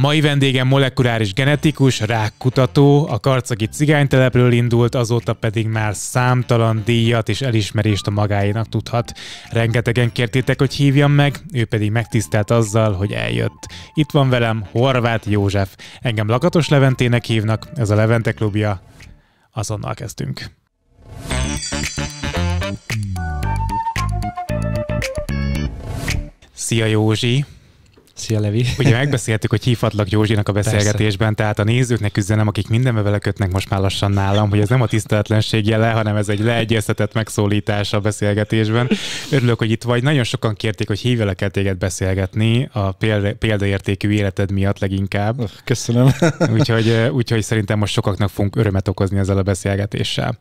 Mai vendégem molekuláris genetikus, rákkutató, a karcagi cigánytelepről indult, azóta pedig már számtalan díjat és elismerést a magáénak tudhat. Rengetegen kértétek, hogy hívjam meg, ő pedig megtisztelt azzal, hogy eljött. Itt van velem Horváth József. Engem Lakatos Leventének hívnak, ez a Levente klubja. Azonnal kezdtünk. Szia Józsi! Szia, Levi. Ugye megbeszéltük, hogy hívhatlak Józsinak a beszélgetésben, Persze. tehát a nézőknek üzenem, akik mindenbe kötnek most már lassan nálam, hogy ez nem a tiszteletlenség jele, hanem ez egy leegyeztetett megszólítás a beszélgetésben. Örülök, hogy itt vagy. Nagyon sokan kérték, hogy hívjelek el téged beszélgetni a példaértékű életed miatt leginkább. Öh, köszönöm. Úgyhogy, úgyhogy szerintem most sokaknak fogunk örömet okozni ezzel a beszélgetéssel.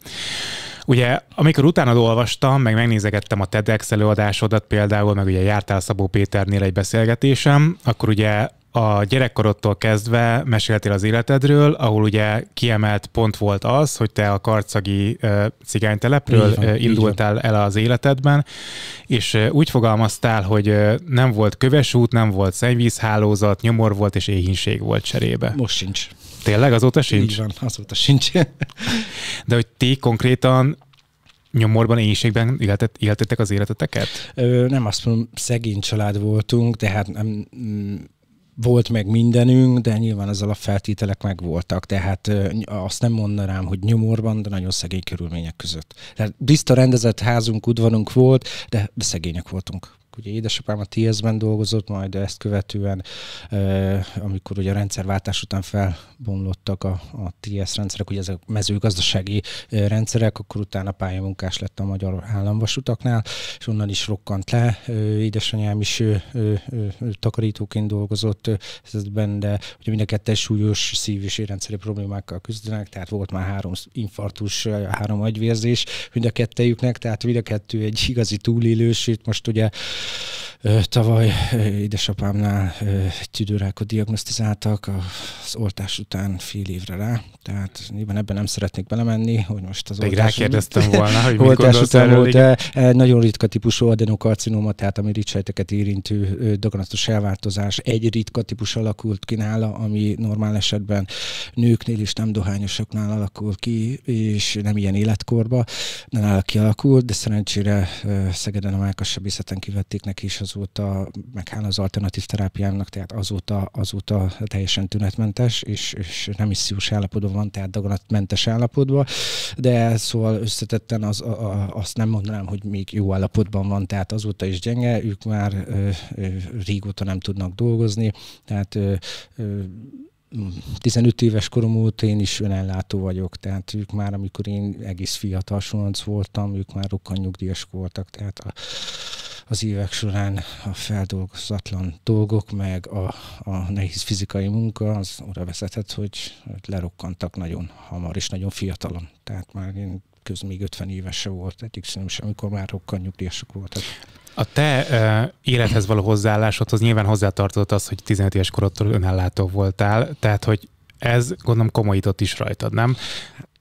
Ugye, amikor utána olvastam, meg megnézegettem a TEDx előadásodat például, meg ugye jártál Szabó Péternél egy beszélgetésem, akkor ugye a gyerekkorodtól kezdve meséltél az életedről, ahol ugye kiemelt pont volt az, hogy te a karcagi uh, cigánytelepről van, uh, indultál el az életedben, és uh, úgy fogalmaztál, hogy nem volt köves út, nem volt szennyvízhálózat, nyomor volt és éhínség volt cserébe. Most sincs. Tényleg azóta sincs? Így van, azóta sincs. De hogy ti konkrétan nyomorban, éjségben életet, éltetek az életeteket? Ö, nem azt mondom, szegény család voltunk, tehát nem, mm, volt meg mindenünk, de nyilván az alapfeltételek meg voltak, tehát ö, azt nem mondanám, hogy nyomorban, de nagyon szegény körülmények között. Tehát biztos rendezett házunk, udvarunk volt, de szegények voltunk. Ugye édesapám a TS-ben dolgozott, majd ezt követően, amikor ugye a rendszerváltás után felbomlottak a, a TS rendszerek, ugye ezek a mezőgazdasági rendszerek, akkor utána pályamunkás lett a Magyar Államvasutaknál, és onnan is rokkant le. Édesanyám is ő, ő, ő, ő takarítóként dolgozott ezben, de ugye mind a kettő súlyos szív- és érrendszeri problémákkal küzdenek, tehát volt már három infartus, három agyvérzés mind a kettőjüknek tehát mind a kettő egy igazi túlélő, sőt most ugye Tavaly édesapámnál tüdőrákot diagnosztizáltak az oltás után fél évre rá, tehát nyilván ebben nem szeretnék belemenni, hogy most az Még oltás... rákérdeztem volna, hogy oltás után volt, de e, nagyon ritka típusú adenokarcinoma, tehát ami ricsejteket érintő daganatos elváltozás, egy ritka típus alakult ki nála, ami normál esetben nőknél és nem dohányosoknál alakul ki, és nem ilyen életkorba, de nála kialakult, de szerencsére Szegeden a Mákassebészeten kivették akiknek is azóta, meg hála az alternatív terápiának, tehát azóta, azóta teljesen tünetmentes, és, és nem is szívus állapotban van, tehát daganatmentes állapotban, de szóval összetetten az, a, a, azt nem mondanám, hogy még jó állapotban van, tehát azóta is gyenge, ők már ö, ö, régóta nem tudnak dolgozni, tehát ö, ö, 15 éves korom óta én is önellátó vagyok, tehát ők már, amikor én egész fiatal voltam, ők már rokkan nyugdíjas voltak, tehát a, az évek során a feldolgozatlan dolgok, meg a, a nehéz fizikai munka, az oda vezethet, hogy lerokkantak nagyon hamar és nagyon fiatalon. Tehát már én köz még 50 éves se volt egyik szerintem, sem, amikor már rokkan nyugdíjasok voltak. A te uh, élethez való hozzáállásodhoz nyilván hozzátartozott az, hogy 15 éves korodtól önellátó voltál, tehát hogy ez gondolom komolyított is rajtad, nem?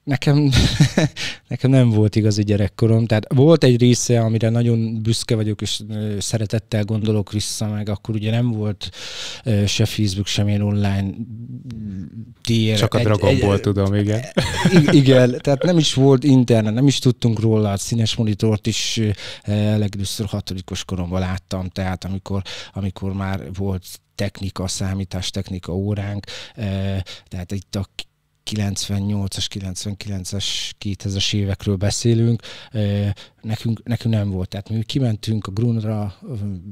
nekem, nekem nem volt igazi gyerekkorom. Tehát volt egy része, amire nagyon büszke vagyok, és szeretettel gondolok vissza, meg akkor ugye nem volt se Facebook, sem én online tér. Csak a Dragonból tudom, igen. Igen, tehát nem is volt internet, nem is tudtunk róla, a színes monitort is legelőször hatodikos koromban láttam, tehát amikor, amikor már volt technika, számítás technika óránk, tehát itt a 98-as, 99-es, 2000-es évekről beszélünk, nekünk, nekünk nem volt. Tehát mi kimentünk a Grunra,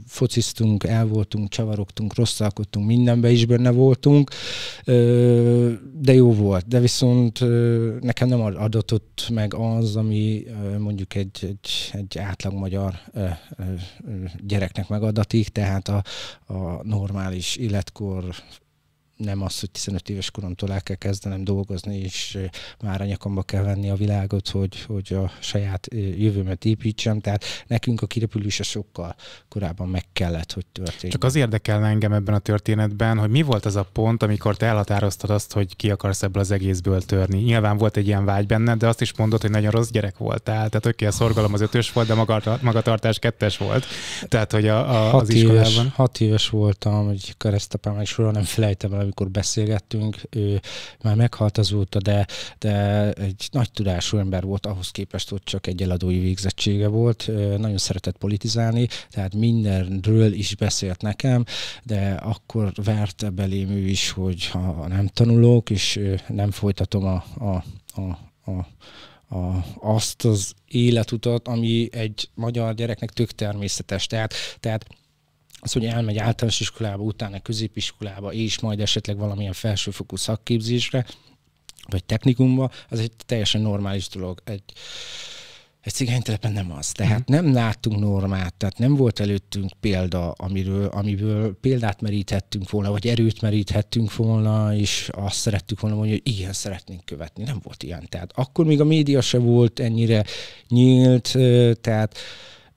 fociztunk, elvoltunk, voltunk, csavarogtunk, rosszalkottunk, mindenbe is benne voltunk, de jó volt. De viszont nekem nem adatott meg az, ami mondjuk egy, egy, egy átlag magyar gyereknek megadatik, tehát a, a normális életkor nem az, hogy 15 éves koromtól el kell kezdenem dolgozni, és már a nyakamba kell venni a világot, hogy, hogy a saját jövőmet építsem. Tehát nekünk a kirepülése sokkal korábban meg kellett, hogy történjen. Csak az érdekelne engem ebben a történetben, hogy mi volt az a pont, amikor te elhatároztad azt, hogy ki akarsz ebből az egészből törni. Nyilván volt egy ilyen vágy benne, de azt is mondod, hogy nagyon rossz gyerek voltál. Tehát oké, a szorgalom az ötös volt, de magatartás kettes volt. Tehát, hogy a, a, hat éves, Hat éves voltam, hogy keresztapám, és soha nem felejtem el, amikor beszélgettünk, ő már meghalt azóta, de, de egy nagy tudású ember volt ahhoz képest, hogy csak egy eladói végzettsége volt. Nagyon szeretett politizálni, tehát mindenről is beszélt nekem, de akkor verte belém ő is, hogy ha nem tanulok, és nem folytatom a, a, a, a a, azt az életutat, ami egy magyar gyereknek tök természetes. Tehát, tehát az, hogy elmegy általános iskolába, utána középiskolába, és majd esetleg valamilyen felsőfokú szakképzésre, vagy technikumba, az egy teljesen normális dolog. Egy, egy cigánytelepen nem az. Tehát mhm. nem láttunk normát, tehát nem volt előttünk példa, amiről, amiből példát meríthettünk volna, vagy erőt meríthettünk volna, és azt szerettük volna mondani, hogy ilyen szeretnénk követni. Nem volt ilyen. Tehát akkor még a média se volt ennyire nyílt, tehát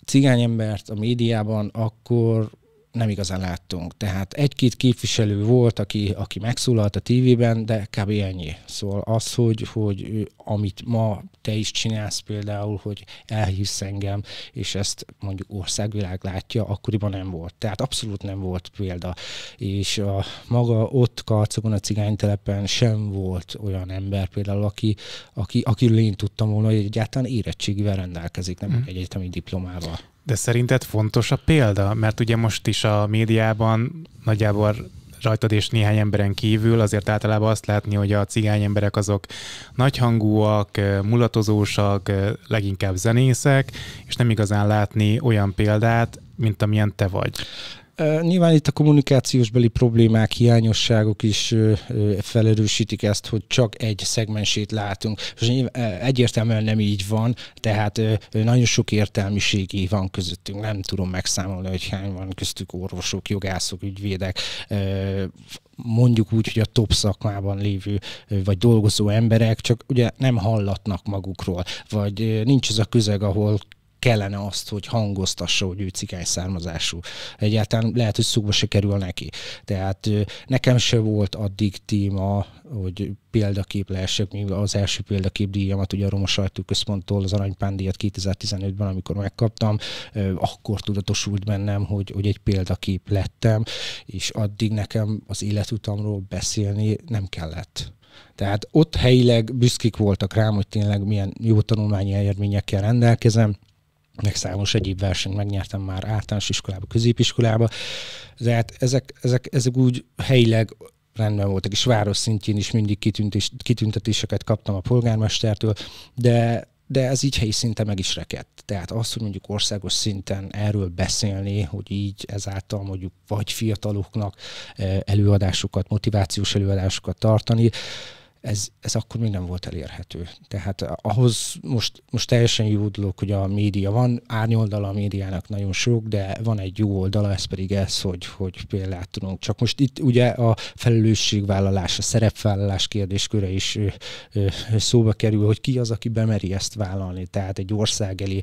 cigányembert a médiában akkor nem igazán láttunk. Tehát egy-két képviselő volt, aki, aki megszólalt a tévében, de kb. ennyi. Szóval az, hogy, hogy amit ma te is csinálsz például, hogy elhívsz engem, és ezt mondjuk országvilág látja, akkoriban nem volt. Tehát abszolút nem volt példa. És a maga ott Karcogon a cigánytelepen sem volt olyan ember például, aki, aki, akiről én tudtam volna, hogy egyáltalán érettségivel rendelkezik, nem mm. egyetemi diplomával. De szerinted fontos a példa? Mert ugye most is a médiában nagyjából rajtad és néhány emberen kívül azért általában azt látni, hogy a cigány emberek azok nagyhangúak, mulatozósak, leginkább zenészek, és nem igazán látni olyan példát, mint amilyen te vagy. Nyilván itt a kommunikációs beli problémák, hiányosságok is felerősítik ezt, hogy csak egy szegmensét látunk. És egyértelműen nem így van, tehát nagyon sok értelmiségi van közöttünk. Nem tudom megszámolni, hogy hány van köztük orvosok, jogászok, ügyvédek, mondjuk úgy, hogy a top szakmában lévő vagy dolgozó emberek, csak ugye nem hallatnak magukról, vagy nincs az a közeg, ahol kellene azt, hogy hangoztassa, hogy ő cigány származású. Egyáltalán lehet, hogy szóba se kerül neki. Tehát nekem se volt addig téma, hogy példakép lehessek, míg az első példakép díjamat ugye a Roma Sajtóközponttól az Aranypándíjat 2015-ben, amikor megkaptam, akkor tudatosult bennem, hogy, hogy egy példakép lettem, és addig nekem az életutamról beszélni nem kellett. Tehát ott helyileg büszkik voltak rám, hogy tényleg milyen jó tanulmányi eredményekkel rendelkezem, meg számos egyéb versenyt megnyertem már általános iskolába, középiskolába. Tehát ezek, ezek, ezek úgy helyileg rendben voltak, és város szintjén is mindig kitüntés, kitüntetéseket kaptam a polgármestertől, de de ez így helyi szinten meg is rekedt. Tehát az, hogy mondjuk országos szinten erről beszélni, hogy így ezáltal mondjuk vagy fiataloknak eh, előadásokat, motivációs előadásokat tartani, ez, ez akkor még nem volt elérhető. Tehát ahhoz most, most teljesen júdlok, hogy a média van, árnyoldala a médiának nagyon sok, de van egy jó oldala, ez pedig ez, hogy, hogy példát tudunk. Csak most itt ugye a felelősségvállalás, a szerepvállalás kérdésköre is ö, ö, szóba kerül, hogy ki az, aki bemeri ezt vállalni. Tehát egy ország elé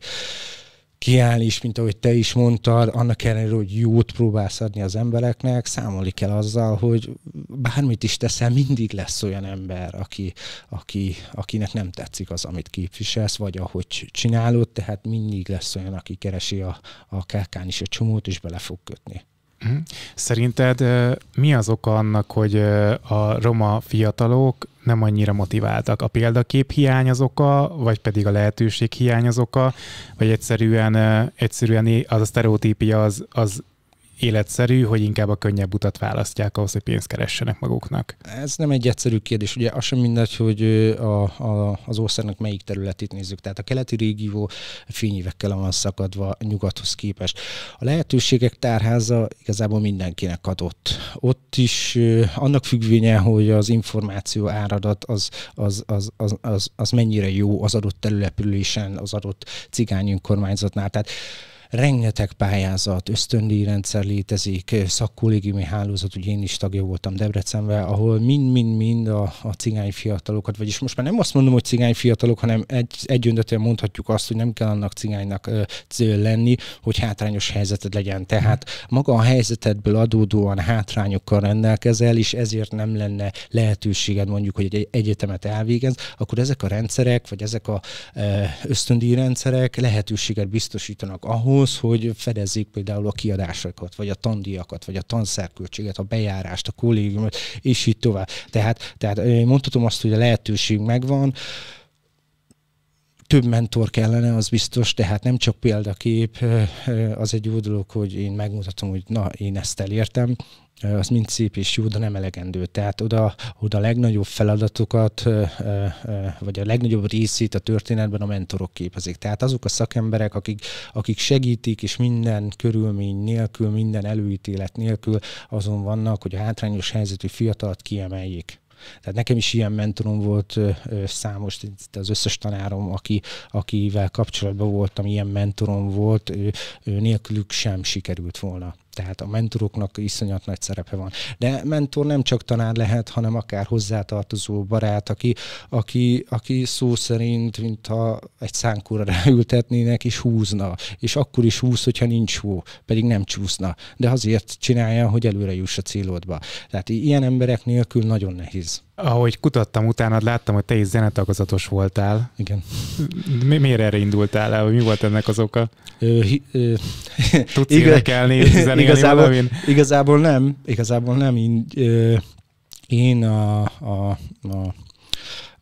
kiáll is, mint ahogy te is mondtad, annak ellenére, hogy jót próbálsz adni az embereknek, számolni kell azzal, hogy bármit is teszel, mindig lesz olyan ember, aki, aki, akinek nem tetszik az, amit képviselsz, vagy ahogy csinálod, tehát mindig lesz olyan, aki keresi a, a kákán is a csomót, és bele fog kötni. Mhm. Szerinted mi az oka annak, hogy a roma fiatalok nem annyira motiváltak? A példakép hiány az oka, vagy pedig a lehetőség hiány az oka, vagy egyszerűen, egyszerűen az a sztereotípia az, az életszerű, hogy inkább a könnyebb utat választják ahhoz, hogy pénzt keressenek maguknak? Ez nem egy egyszerű kérdés. Ugye az sem mindegy, hogy a, a, az országnak melyik területét nézzük. Tehát a keleti régió fényévekkel van szakadva nyugathoz képest. A lehetőségek tárháza igazából mindenkinek adott. Ott is annak függvénye, hogy az információ áradat az, az, az, az, az, az mennyire jó az adott településen, az adott cigány önkormányzatnál. Tehát rengeteg pályázat, rendszer létezik, szakkollégiumi hálózat, ugye én is tagja voltam Debrecenben, ahol mind-mind-mind a, a cigány fiatalokat, vagyis most már nem azt mondom, hogy cigány fiatalok, hanem egy, egyöntetően mondhatjuk azt, hogy nem kell annak cigánynak ö, lenni, hogy hátrányos helyzeted legyen. Tehát maga a helyzetedből adódóan hátrányokkal rendelkezel, és ezért nem lenne lehetőséged mondjuk, hogy egy egyetemet elvégez, akkor ezek a rendszerek, vagy ezek a rendszerek lehetőséget biztosítanak ahhoz, ahhoz, hogy fedezzék például a kiadásokat, vagy a tandíjakat, vagy a tanszerköltséget, a bejárást, a kollégiumot, és így tovább. Tehát, tehát mondhatom azt, hogy a lehetőség megvan, több mentor kellene, az biztos, tehát nem csak példakép, az egy jó dolog, hogy én megmutatom, hogy na, én ezt elértem, az mind szép és jó, de nem elegendő. Tehát oda, oda a legnagyobb feladatokat, vagy a legnagyobb részét a történetben a mentorok képezik. Tehát azok a szakemberek, akik, akik segítik, és minden körülmény nélkül, minden előítélet nélkül azon vannak, hogy a hátrányos helyzetű fiatalt kiemeljék. Tehát nekem is ilyen mentorom volt ö, ö, számos, az összes tanárom, aki, akivel kapcsolatban voltam, ilyen mentorom volt, ő, ő nélkülük sem sikerült volna. Tehát a mentoroknak iszonyat nagy szerepe van. De mentor nem csak tanár lehet, hanem akár hozzátartozó barát, aki, aki, aki szó szerint, mintha egy szánkóra ráültetnének, és húzna. És akkor is húz, hogyha nincs hó, pedig nem csúszna. De azért csinálja, hogy előre juss a célodba. Tehát ilyen emberek nélkül nagyon nehéz ahogy kutattam utána, láttam, hogy te is zenetagozatos voltál. Igen. Mi, miért erre indultál el, vagy mi volt ennek az oka? Ö, ö, Tudsz igaz, énekelni, zenélni igazából, Igazából nem, igazából nem. Én, ö, én a, a, a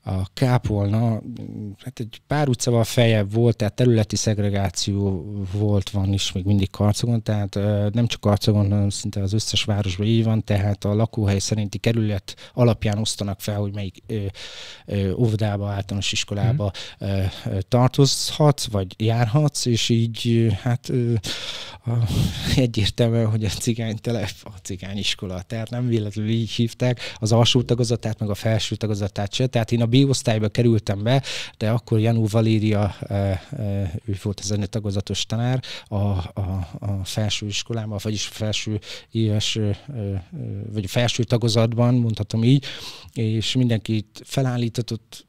a kápolna, hát egy pár utcával feljebb volt, tehát területi szegregáció volt, van is még mindig Karcogon, tehát nem csak Karcogon, hanem szinte az összes városban így van, tehát a lakóhely szerinti kerület alapján osztanak fel, hogy melyik ö, ö, óvodába, általános iskolába mm. ö, tartozhatsz, vagy járhatsz, és így hát ö, a, egyértelműen, hogy a telep, a iskola, tehát nem véletlenül így hívták, az alsó tagozatát, meg a felső tagozatát se. Tehát én a B-osztályba kerültem be, de akkor Janú Valéria, e, e, ő volt ennyi tagozatos tanár a, a, a felső iskolában, vagyis felső éves, e, vagy a felső tagozatban, mondhatom így, és mindenkit felállítatott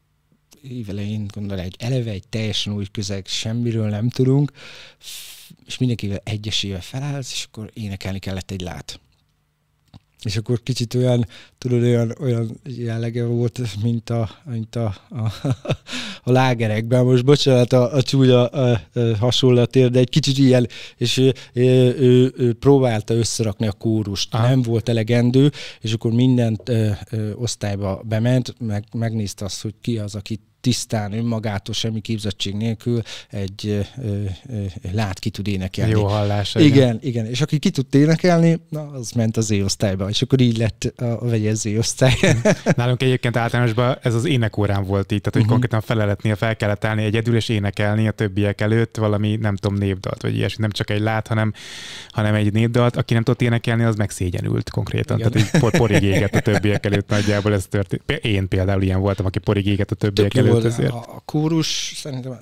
évelején gondolom egy eleve egy teljesen új közeg, semmiről nem tudunk, és mindenkivel egyesével felállsz, és akkor énekelni kellett egy lát és akkor kicsit olyan, tudod, olyan, olyan jellege volt, mint a, mint a, a, a lágerekben. Most bocsánat a, a csúlya a, a hasonlatért, de egy kicsit ilyen, és ő, ő, ő, ő próbálta összerakni a kórust. Aha. Nem volt elegendő, és akkor mindent ö, ö, osztályba bement, meg, megnézte azt, hogy ki az, akit tisztán önmagától, semmi képzettség nélkül egy ö, ö, lát ki tud énekelni. Jó hallás. Igen, igen, igen. És aki ki tud énekelni, na, az ment az osztályba, és akkor így lett a, a vegyes osztály. Nálunk egyébként általánosban ez az énekórán volt így, tehát hogy uh-huh. konkrétan feleletnél fel kellett állni egyedül és énekelni a többiek előtt valami, nem tudom, népdalt, vagy ilyesmi, nem csak egy lát, hanem, hanem egy népdalt. Aki nem tudott énekelni, az megszégyenült konkrétan. Igen. Tehát így por, porig égett a többiek előtt nagyjából ez történt. Én például ilyen voltam, aki porig égett a többiek Tök előtt volt azért. A, a kórus szerintem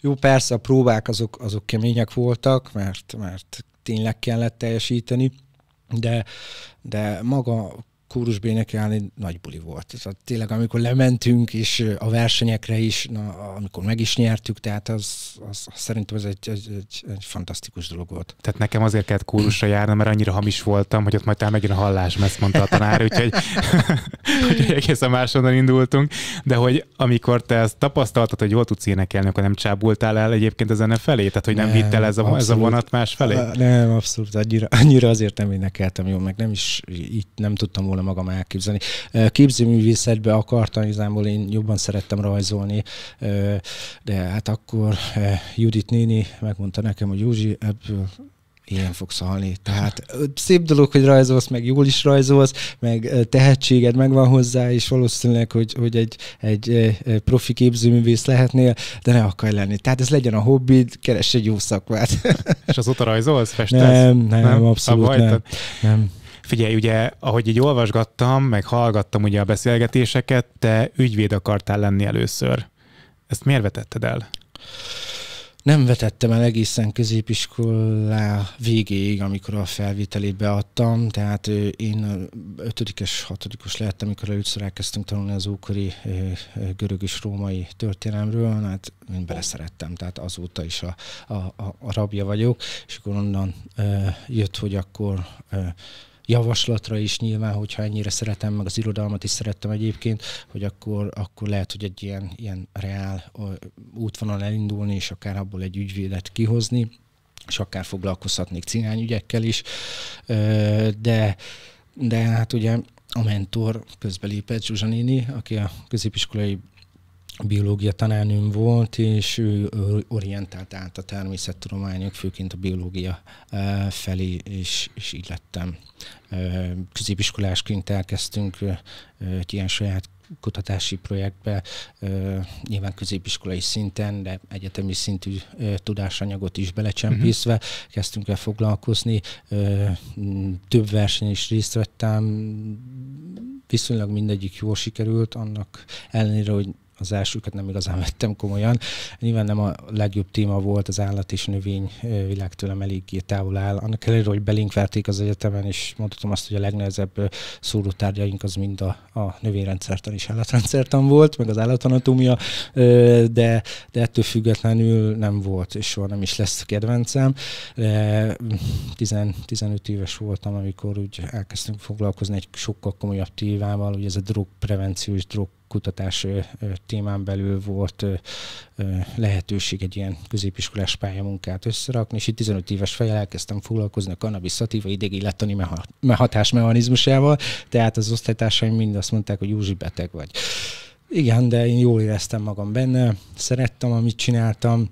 jó, persze a próbák azok, azok kemények voltak, mert, mert tényleg kellett teljesíteni, de, de maga kórusba énekelni nagy buli volt. Tehát tényleg, amikor lementünk, és a versenyekre is, na, amikor meg is nyertük, tehát az, az, az szerintem ez egy, egy, egy, egy fantasztikus dolog volt. Tehát nekem azért kellett kórusra járnom, mert annyira hamis voltam, hogy ott majd talán megint a hallás, ezt mondta a tanár, úgyhogy, úgyhogy egészen máshonnan indultunk. De hogy amikor te ezt tapasztaltad, hogy jól tudsz énekelni, akkor nem csábultál el egyébként a zene felé? Tehát, hogy nem, nem vitt el ez a, abszolút, ez a vonat más felé? Nem, abszolút. Annyira, annyira azért nem énekeltem jól, meg nem is így nem tudtam volna volna magam elképzelni. Képzőművészetbe akartam, igazából én jobban szerettem rajzolni, de hát akkor Judit néni megmondta nekem, hogy Józsi, ebből ilyen fogsz halni. Tehát szép dolog, hogy rajzolsz, meg jól is rajzolsz, meg tehetséged megvan hozzá, és valószínűleg, hogy, hogy egy, egy profi képzőművész lehetnél, de ne akarj lenni. Tehát ez legyen a hobbid, keress egy jó szakmát. És azóta rajzolsz, festesz? Nem, nem, nem? abszolút nem. nem. Figyelj, ugye, ahogy így olvasgattam, meg hallgattam ugye a beszélgetéseket, te ügyvéd akartál lenni először. Ezt miért vetetted el? Nem vetettem el egészen középiskolá végéig, amikor a felvételét beadtam, tehát én ötödikes, hatodikos lehettem, amikor először elkezdtünk tanulni az ókori görög és római történelmről, hát én beleszerettem, tehát azóta is a, a, a, a rabja vagyok, és akkor onnan ö, jött, hogy akkor ö, javaslatra is nyilván, hogyha ennyire szeretem, meg az irodalmat is szerettem egyébként, hogy akkor, akkor lehet, hogy egy ilyen, ilyen reál útvonal elindulni, és akár abból egy ügyvédet kihozni, és akár foglalkozhatnék cigányügyekkel is, de, de hát ugye a mentor közbelépett Zsuzsa néni, aki a középiskolai biológia tanárnőm volt, és ő orientált át a természettudományok, főként a biológia e, felé, és, és így lettem. E, középiskolásként elkezdtünk e, egy ilyen saját kutatási projektbe, nyilván középiskolai szinten, de egyetemi szintű tudásanyagot is belecsempészve uh-huh. kezdtünk el foglalkozni. Több verseny is részt vettem, viszonylag mindegyik jól sikerült, annak ellenére, hogy az elsőket nem igazán vettem komolyan. Nyilván nem a legjobb téma volt, az állat és növény világ tőlem eléggé távol áll. Annak ellenére, hogy belinkverték az egyetemen, és mondhatom azt, hogy a legnehezebb szórótárgyaink az mind a, a növényrendszertan és állatrendszertan volt, meg az állatanatómia, de, de ettől függetlenül nem volt, és soha nem is lesz kedvencem. 15 éves voltam, amikor úgy elkezdtünk foglalkozni egy sokkal komolyabb tévával, hogy ez a drogprevenció és drog kutatás témán belül volt lehetőség egy ilyen középiskolás pályamunkát összerakni, és itt 15 éves fejjel elkezdtem foglalkozni a cannabis szatíva idegillettani hatás mechanizmusával, tehát az osztálytársaim mind azt mondták, hogy Józsi beteg vagy. Igen, de én jól éreztem magam benne, szerettem, amit csináltam,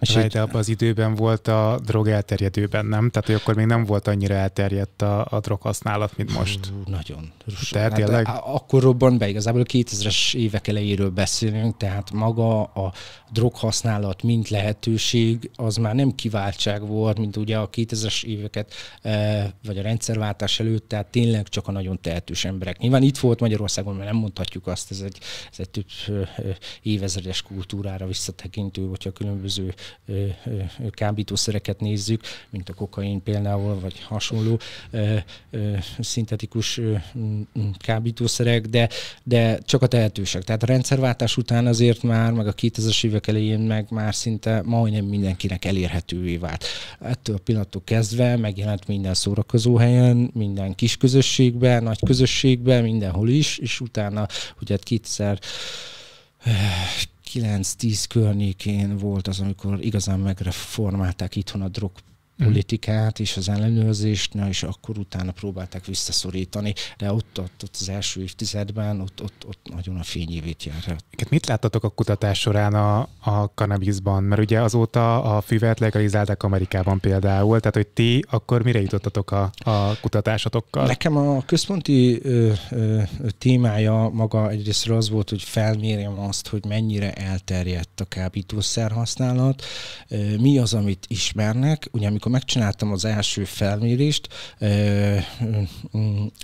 és de abban az időben volt a drog elterjedőben, nem? Tehát, hogy akkor még nem volt annyira elterjedt a, a droghasználat, mint most. Nagyon. Tehát hát, tényleg... Akkor robban be, igazából a 2000-es évek elejéről beszélünk, tehát maga a droghasználat, mint lehetőség, az már nem kiváltság volt, mint ugye a 2000-es éveket, e, vagy a rendszerváltás előtt, tehát tényleg csak a nagyon tehetős emberek. Nyilván itt volt Magyarországon, mert nem mondhatjuk azt, ez egy, ez egy több évezredes kultúrára visszatekintő, hogyha különböző kábítószereket nézzük, mint a kokain például, vagy hasonló szintetikus kábítószerek, de, de csak a tehetősek. Tehát a rendszerváltás után azért már, meg a 2000-es évek elején meg már szinte majdnem mindenkinek elérhetővé vált. Ettől a pillanattól kezdve megjelent minden szórakozó helyen, minden kis közösségben, nagy közösségben, mindenhol is, és utána ugye 2000 9-10 környékén volt az, amikor igazán megreformálták itthon a drog Hmm. politikát és az ellenőrzést, na, és akkor utána próbálták visszaszorítani, de ott, ott, ott az első évtizedben, ott, ott, ott nagyon a fényévét járhat. Mit láttatok a kutatás során a, a cannabisban? Mert ugye azóta a füvet legalizálták Amerikában például, tehát hogy ti akkor mire jutottatok a, a kutatásatokkal? Nekem a központi ö, ö, témája maga egyrészt az volt, hogy felmérjem azt, hogy mennyire elterjedt a kábítószer használat, ö, mi az, amit ismernek, ugye amikor megcsináltam az első felmérést,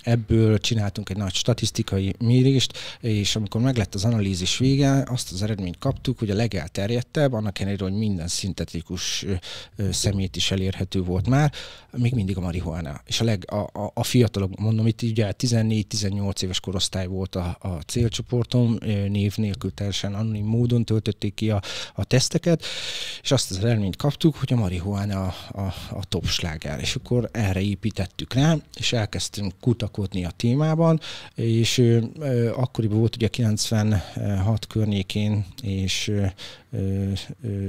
ebből csináltunk egy nagy statisztikai mérést, és amikor meglett az analízis vége, azt az eredményt kaptuk, hogy a legelterjedtebb, annak ellenére, hogy minden szintetikus szemét is elérhető volt már, még mindig a marihuana. És a, leg, a, a, a fiatalok, mondom, itt ugye 14-18 éves korosztály volt a, a célcsoportom, név nélkül teljesen anonim módon töltötték ki a, a teszteket, és azt az eredményt kaptuk, hogy a marihuana a, a a top sláger. És akkor erre építettük rá, és elkezdtünk kutakodni a témában, és akkoriban volt ugye 96 környékén, és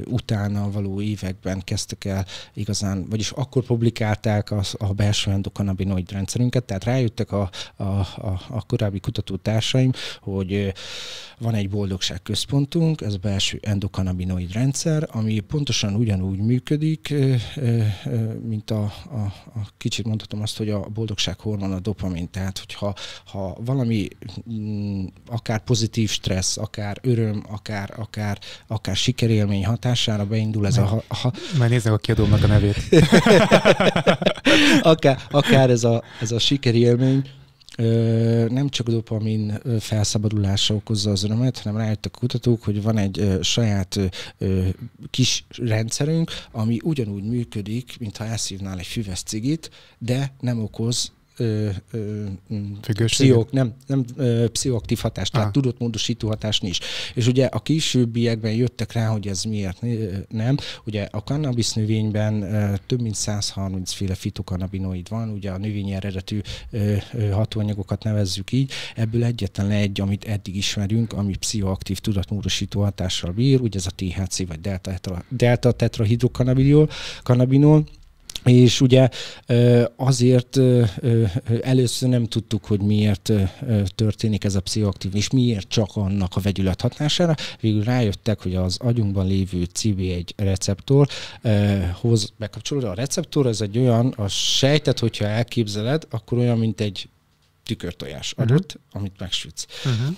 utána való években kezdtek el igazán, vagyis akkor publikálták az a belső endokanabinoid rendszerünket, tehát rájöttek a, a, a, a korábbi kutatótársaim, hogy van egy boldogság központunk, ez a belső endokanabinoid rendszer, ami pontosan ugyanúgy működik, mint a, a, a kicsit mondhatom azt, hogy a boldogság hormon a dopamin, tehát hogyha ha valami mm, akár pozitív stressz, akár öröm, akár, akár, akár sikerélmény hatására beindul ez már, a... Ha, már nézzek a kiadónak a nevét. akár, akár ez a, ez a sikerélmény, nem csak dopamin felszabadulása okozza az örömet, hanem rájöttek kutatók, hogy van egy saját kis rendszerünk, ami ugyanúgy működik, mintha elszívnál egy füves cigit, de nem okoz ö, pszichok, nem, nem ö, pszichoaktív hatást, tehát ah. tudott módosító hatást nincs. És ugye a későbbiekben jöttek rá, hogy ez miért nem. Ugye a kannabisz növényben ö, több mint 130 féle fitokannabinoid van, ugye a növényi eredetű ö, ö, hatóanyagokat nevezzük így, ebből egyetlen egy, amit eddig ismerünk, ami pszichoaktív tudatmódosító hatással bír, ugye ez a THC vagy delta, delta tetrahidrokannabinol, és ugye azért először nem tudtuk, hogy miért történik ez a pszichoaktív, és miért csak annak a vegyület hatására. Végül rájöttek, hogy az agyunkban lévő CB1 receptorhoz bekapcsolódó. A receptor ez egy olyan, a sejtet, hogyha elképzeled, akkor olyan, mint egy tükörtojás mhm. adott, uh-huh. amit megsütsz. Uh-huh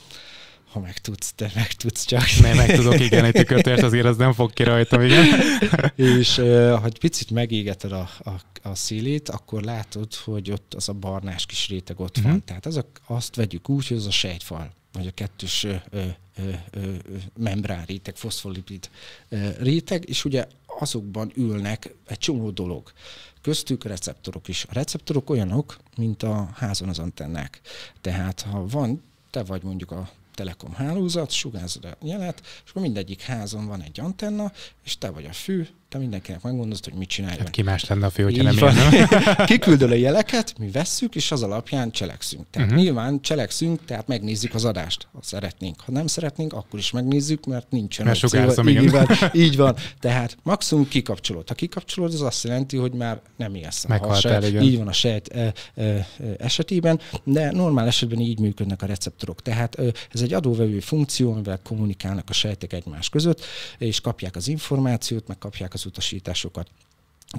ha meg tudsz, te meg tudsz csak. Nem, meg tudok, igen, egy tükörtért azért az nem fog ki rajtam, igen. és ha egy picit megégeted a, a, a szélét, akkor látod, hogy ott az a barnás kis réteg ott mm-hmm. van. Mhm. Tehát az a, azt vegyük úgy, hogy az a sejtfal vagy a kettős ö, ö, ö, ö, membrán réteg, foszfolipid réteg, és ugye azokban ülnek egy csomó dolog. Köztük receptorok is. A receptorok olyanok, mint a házon az antennák. Tehát ha van, te vagy mondjuk a telekom hálózat, a jelet, és akkor mindegyik házon van egy antenna, és te vagy a fű, te mindenkinek megmondod, hogy mit csináljon. Hát ki más lenne a fő, hogyha nem nem én. Kiküldöl a jeleket, mi vesszük, és az alapján cselekszünk. Tehát uh-huh. nyilván cselekszünk, tehát megnézzük az adást, ha szeretnénk. Ha nem szeretnénk, akkor is megnézzük, mert nincsen mert opció. Így, így, van, így van. Tehát maximum kikapcsolód. Ha kikapcsolód, az azt jelenti, hogy már nem élsz. Így van a sejt e, e, e, esetében, de normál esetben így működnek a receptorok. Tehát e, ez egy adóvevő funkció, amivel kommunikálnak a sejtek egymás között, és kapják az információt, meg kapják az az utasításokat.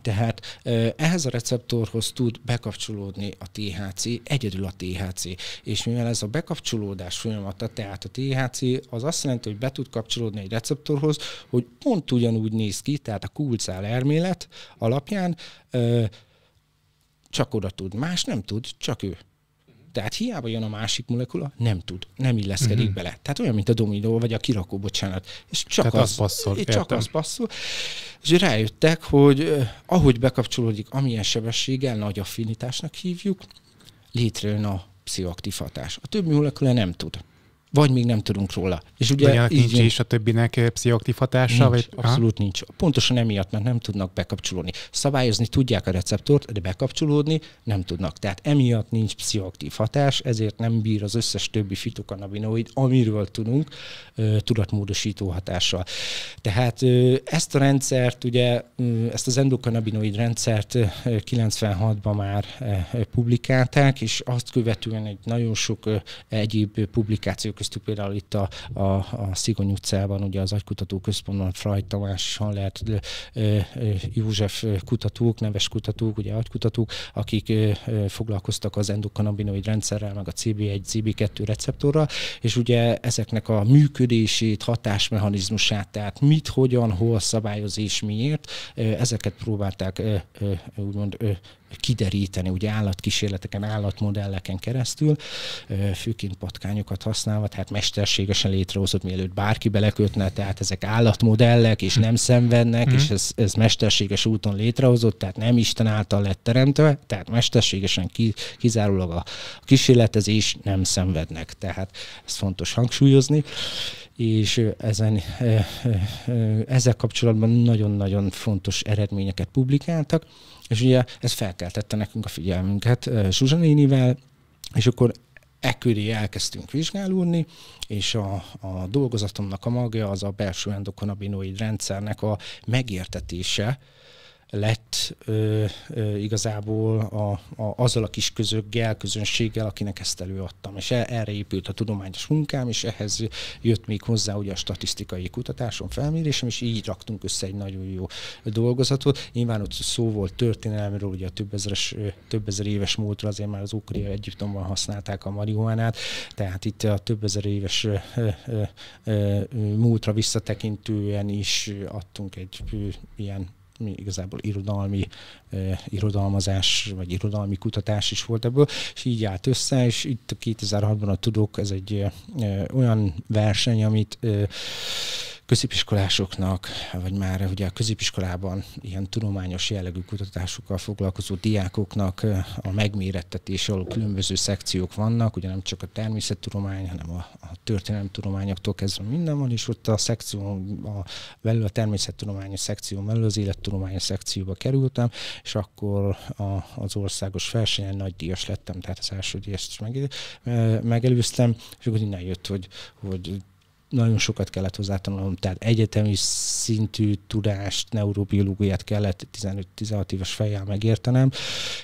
Tehát ehhez a receptorhoz tud bekapcsolódni a THC, egyedül a THC. És mivel ez a bekapcsolódás folyamata, tehát a THC, az azt jelenti, hogy be tud kapcsolódni egy receptorhoz, hogy pont ugyanúgy néz ki, tehát a kulcál elmélet alapján csak oda tud, más nem tud, csak ő. Tehát hiába jön a másik molekula, nem tud, nem illeszkedik mm-hmm. bele. Tehát olyan, mint a dominó, vagy a kirakó, bocsánat. És csak Tehát az, az passzol. Csak értem. az passzol. És rájöttek, hogy ahogy bekapcsolódik, amilyen sebességgel, nagy affinitásnak hívjuk, létrejön a pszichoaktív hatás. A többi molekula nem tud vagy még nem tudunk róla. És ugye így nincs is a többinek eh, pszichoaktív hatása? Nincs, vagy... abszolút ha? nincs. Pontosan emiatt, mert nem tudnak bekapcsolódni. Szabályozni tudják a receptort, de bekapcsolódni nem tudnak. Tehát emiatt nincs pszichoaktív hatás, ezért nem bír az összes többi fitokanabinoid, amiről tudunk, tudatmódosító hatással. Tehát ezt a rendszert, ugye ezt az endokanabinoid rendszert 96-ban már e, publikálták, és azt követően egy nagyon sok egyéb publikációk köztük például itt a, a, a Szigony utcában, ugye az agykutató központban Frajt Tamás, Hanlert, József kutatók, neves kutatók, ugye agykutatók, akik foglalkoztak az endokannabinoid rendszerrel, meg a CB1, CB2 receptorral, és ugye ezeknek a működését, hatásmechanizmusát, tehát mit, hogyan, hol szabályoz és miért, ezeket próbálták úgymond kideríteni, ugye állatkísérleteken, állatmodelleken keresztül, főként patkányokat használva, tehát mesterségesen létrehozott, mielőtt bárki belekötne, tehát ezek állatmodellek, és nem szenvednek, mm. és ez, ez mesterséges úton létrehozott, tehát nem Isten által lett teremtve, tehát mesterségesen ki, kizárólag a kísérletezés nem szenvednek. Tehát ez fontos hangsúlyozni és ezen, ezzel kapcsolatban nagyon-nagyon fontos eredményeket publikáltak, és ugye ez felkeltette nekünk a figyelmünket Zsuzsanénivel, és akkor e elkezdtünk vizsgálódni, és a, a dolgozatomnak a magja az a belső endokonabinoid rendszernek a megértetése, lett ö, ö, igazából a, a, azzal a kis közöggel, közönséggel, akinek ezt előadtam. És e-, erre épült a tudományos munkám, és ehhez jött még hozzá ugye a statisztikai kutatásom, felmérésem, és így raktunk össze egy nagyon jó dolgozatot. Nyilván ott szó volt történelmről, ugye a több, ezeres, több ezer éves múltra azért már az ukrai Egyiptomban használták a marihuánát, tehát itt a több ezer éves ö, ö, ö, múltra visszatekintően is adtunk egy ilyen mi igazából irodalmi eh, irodalmazás, vagy irodalmi kutatás is volt ebből, és így állt össze, és itt 2006-ban a Tudok, ez egy eh, olyan verseny, amit eh, középiskolásoknak, vagy már ugye a középiskolában ilyen tudományos jellegű kutatásokkal foglalkozó diákoknak a megmérettetés, ahol különböző szekciók vannak, ugye nem csak a természettudomány, hanem a, a történelemtudományoktól kezdve minden van, és ott a szekció, a, belül a természettudományi szekció, belül az élettudományi szekcióba kerültem, és akkor a, az országos versenyen nagy díjas lettem, tehát az első díjast is meg, megelőztem, és akkor innen jött, hogy, hogy nagyon sokat kellett hozzátanulnom, tehát egyetemi szintű tudást, neurobiológiát kellett 15-16 éves fejjel megértenem.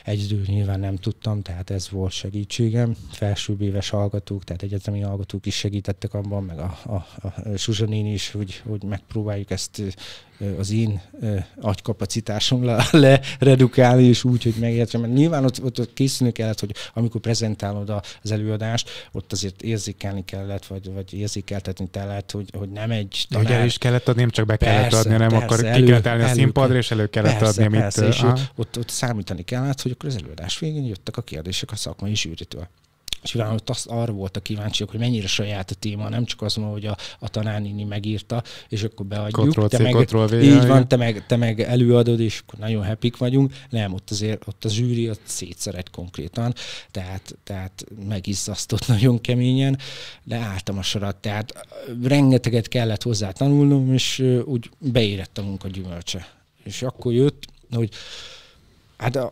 Egyedül nyilván nem tudtam, tehát ez volt segítségem. Felsőbb éves hallgatók, tehát egyetemi hallgatók is segítettek abban, meg a, a, a Suzsa néni is, hogy, hogy megpróbáljuk ezt az én le redukálni, és úgy, hogy megértsem. Mert nyilván ott, ott készülni kellett, hogy amikor prezentálod az előadást, ott azért érzékelni kellett, vagy, vagy érzékeltetni feltétellel, hogy, hogy nem egy tanár. De ugye is kellett adni, nem csak be persze, kellett adni, hanem persze, akkor elő, ki kellett állni elő, a színpadra, és elő kellett persze, adni. Persze, amit, és ah. ott, ott, számítani kellett, hogy akkor az előadás végén jöttek a kérdések a szakmai zsűritől és nyilván ott az, arra a kíváncsiak, hogy mennyire saját a téma, nem csak az hogy a, a tanárnini megírta, és akkor beadjuk. kontrol c te meg, kontrol v így van, te meg, te meg előadod, és akkor nagyon happy vagyunk. Nem, ott azért ott a zsűri ott szétszeret konkrétan, tehát, tehát megizzasztott nagyon keményen, de álltam a sorat, tehát rengeteget kellett hozzá tanulnom, és úgy beérett a munka gyümölcse. És akkor jött, hogy hát a,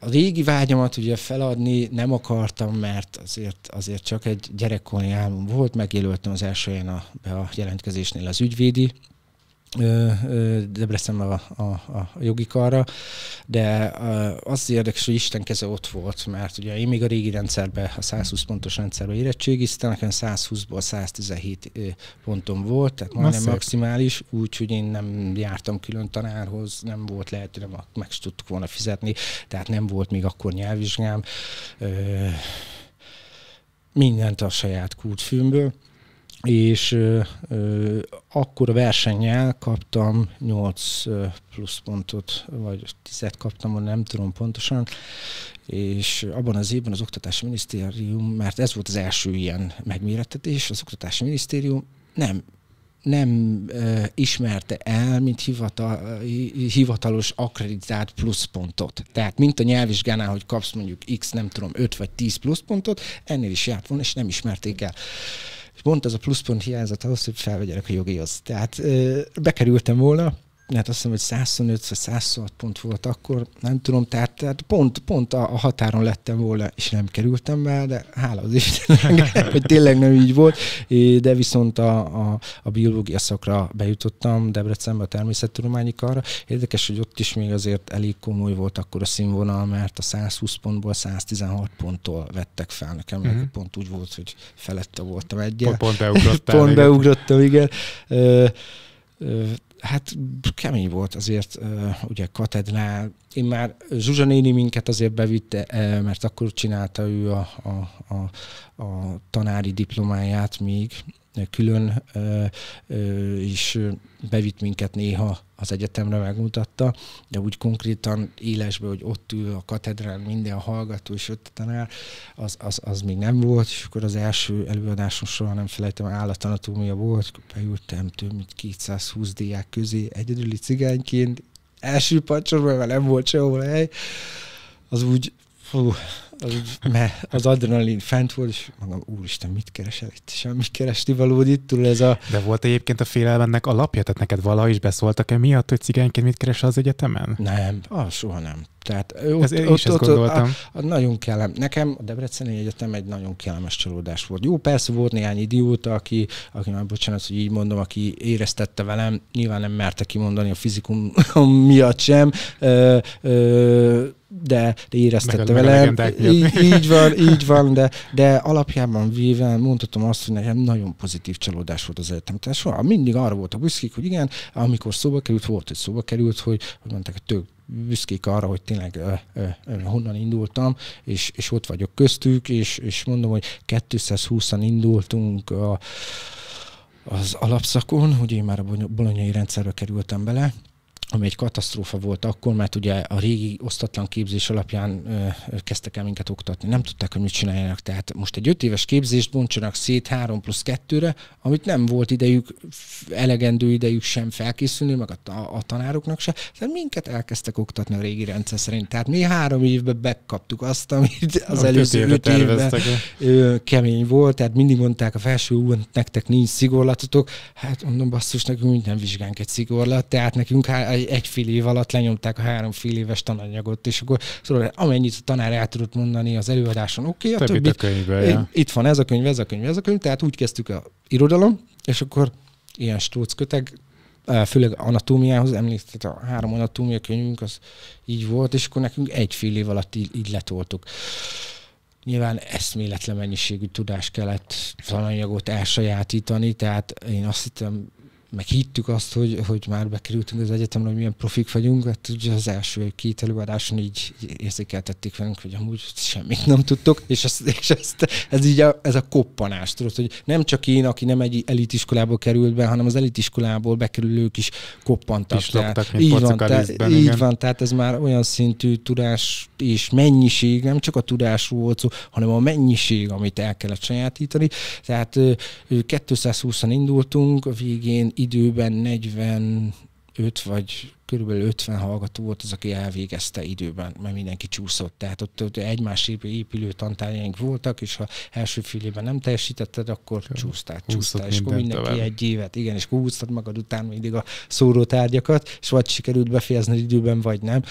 a régi vágyamat ugye feladni nem akartam, mert azért, azért csak egy gyerekkori álmom volt, megjelöltem az elsőjén a, a jelentkezésnél az ügyvédi Debrecenbe a, a, a jogi karra, de az érdekes, hogy Isten keze ott volt, mert ugye én még a régi rendszerben, a 120 pontos rendszerben érettségiztem, nekem 120-ból 117 pontom volt, tehát majdnem Na maximális, úgyhogy én nem jártam külön tanárhoz, nem volt lehető, nem meg tudtuk volna fizetni, tehát nem volt még akkor nyelvvizsgám. Mindent a saját kultfilmből és ö, akkor a versennyel kaptam 8 pluszpontot, vagy 10 kaptam, nem tudom pontosan, és abban az évben az Oktatási Minisztérium, mert ez volt az első ilyen megmérettetés, az Oktatási Minisztérium nem nem ö, ismerte el, mint hivatal, hivatalos akreditált pluszpontot. Tehát, mint a nyelvvizsgánál, hogy kapsz mondjuk x, nem tudom, 5 vagy 10 pluszpontot, ennél is járt volna, és nem ismerték el. Ö, és pont ez a pluszpont hiányzott ahhoz, hogy felvegyenek a jogihoz. Tehát bekerültem volna, hát azt hiszem, hogy 105 vagy 106 pont volt akkor, nem tudom, tehát, tehát pont, pont a, a határon lettem volna, és nem kerültem be, de hála az Istennek, hogy tényleg nem így volt, de viszont a, a, a biológia szakra bejutottam Debrecenbe a természettudományi karra. Érdekes, hogy ott is még azért elég komoly volt akkor a színvonal, mert a 120 pontból 116 ponttól vettek fel nekem, uh-huh. pont úgy volt, hogy felette voltam egyel. Pont, pont beugrottam. igen. igen. ö, Hát kemény volt azért, ugye katedrál. Én már Zsuzsa néni minket azért bevitte, mert akkor csinálta ő a, a, a, a tanári diplomáját még, külön is bevitt minket néha az egyetemre megmutatta, de úgy konkrétan élesben, hogy ott ül a katedrán minden a hallgató és ott a tanár, az, az, az még nem volt, és akkor az első előadáson soha nem felejtem, állatanatómia volt, beültem több mint 220 diák közé egyedüli cigányként, első pacsorban, mert nem volt sehol hely, az úgy, fú, az, mert az adrenalin fent volt, és mondom, úristen, mit keresel itt? Semmi keresni valód itt túl ez a... De volt egyébként a félelmennek alapja, tehát neked valaha is beszóltak-e miatt, hogy cigányként mit keres az egyetemen? Nem, ah, soha nem. Tehát ott, Ez, ott, ott, ott, ott a, a, nagyon kellem. Nekem a Debreceni Egyetem egy nagyon kellemes csalódás volt. Jó, persze volt néhány idióta, aki, aki már bocsánat, hogy így mondom, aki éreztette velem, nyilván nem merte kimondani a fizikum miatt sem. Ö, ö, de, de éreztette vele. így, így van, így van, de, de alapjában véve mondhatom azt, hogy nekem nagyon pozitív csalódás volt az egyetem. Tehát soha mindig arra voltak büszkék, hogy igen, amikor szóba került, volt, hogy szóba került, hogy, hogy mondták, hogy tök, büszkék arra, hogy tényleg ö, ö, ö, honnan indultam, és, és ott vagyok köztük, és, és mondom, hogy 220-an indultunk a, az alapszakon, hogy én már a bolonyai rendszerbe kerültem bele, ami egy katasztrófa volt akkor, mert ugye a régi osztatlan képzés alapján ö, kezdtek el minket oktatni. Nem tudták, hogy mit csináljanak. Tehát most egy öt éves képzést bontsanak szét három plusz kettőre, amit nem volt idejük, elegendő idejük sem felkészülni, meg a, a, a tanároknak sem. Tehát minket elkezdtek oktatni a régi rendszer szerint. Tehát mi három évben bekaptuk azt, amit az a előző öt évben ö, kemény volt. Tehát mindig mondták a felső úr, nektek nincs szigorlatotok. Hát mondom, basszus, nekünk minden vizsgánk egy szigorlat, tehát nekünk há- egy, egy fél év alatt lenyomták a három fél éves tananyagot, és akkor szóval amennyit a tanár el tudott mondani az előadáson, oké, okay, a többit, többit a könyvbe, ja. itt van ez a könyv, ez a könyv, ez a könyv, tehát úgy kezdtük a irodalom, és akkor ilyen stróc köteg, e, főleg anatómiához, említett a három anatómia könyvünk az így volt, és akkor nekünk egy fél év alatt így, így letoltuk. Nyilván eszméletlen mennyiségű tudás kellett tananyagot elsajátítani, tehát én azt hittem, meg hittük azt, hogy, hogy már bekerültünk az egyetemre, hogy milyen profik vagyunk, hát ugye az első két előadáson így érzékeltették velünk, hogy amúgy semmit nem tudtok, és, ezt, és ezt, ez így a, ez a koppanás, tudod, hogy nem csak én, aki nem egy elitiskolából került be, hanem az elitiskolából bekerülők is koppantak. Pislogtak, így, van, tehát, így van, tehát ez már olyan szintű tudás és mennyiség, nem csak a tudásról volt szó, hanem a mennyiség, amit el kellett sajátítani. Tehát 220-an indultunk, a végén időben 45 vagy körülbelül 50 hallgató volt az, aki elvégezte időben, mert mindenki csúszott. Tehát ott, ott egymás épülő tantárjaink voltak, és ha első fél évben nem teljesítetted, akkor Jó. csúsztál, csúsztál. És akkor mindenki tovább. egy évet, igen, és akkor húztad magad után mindig a szórótárgyakat, és vagy sikerült befejezni időben, vagy nem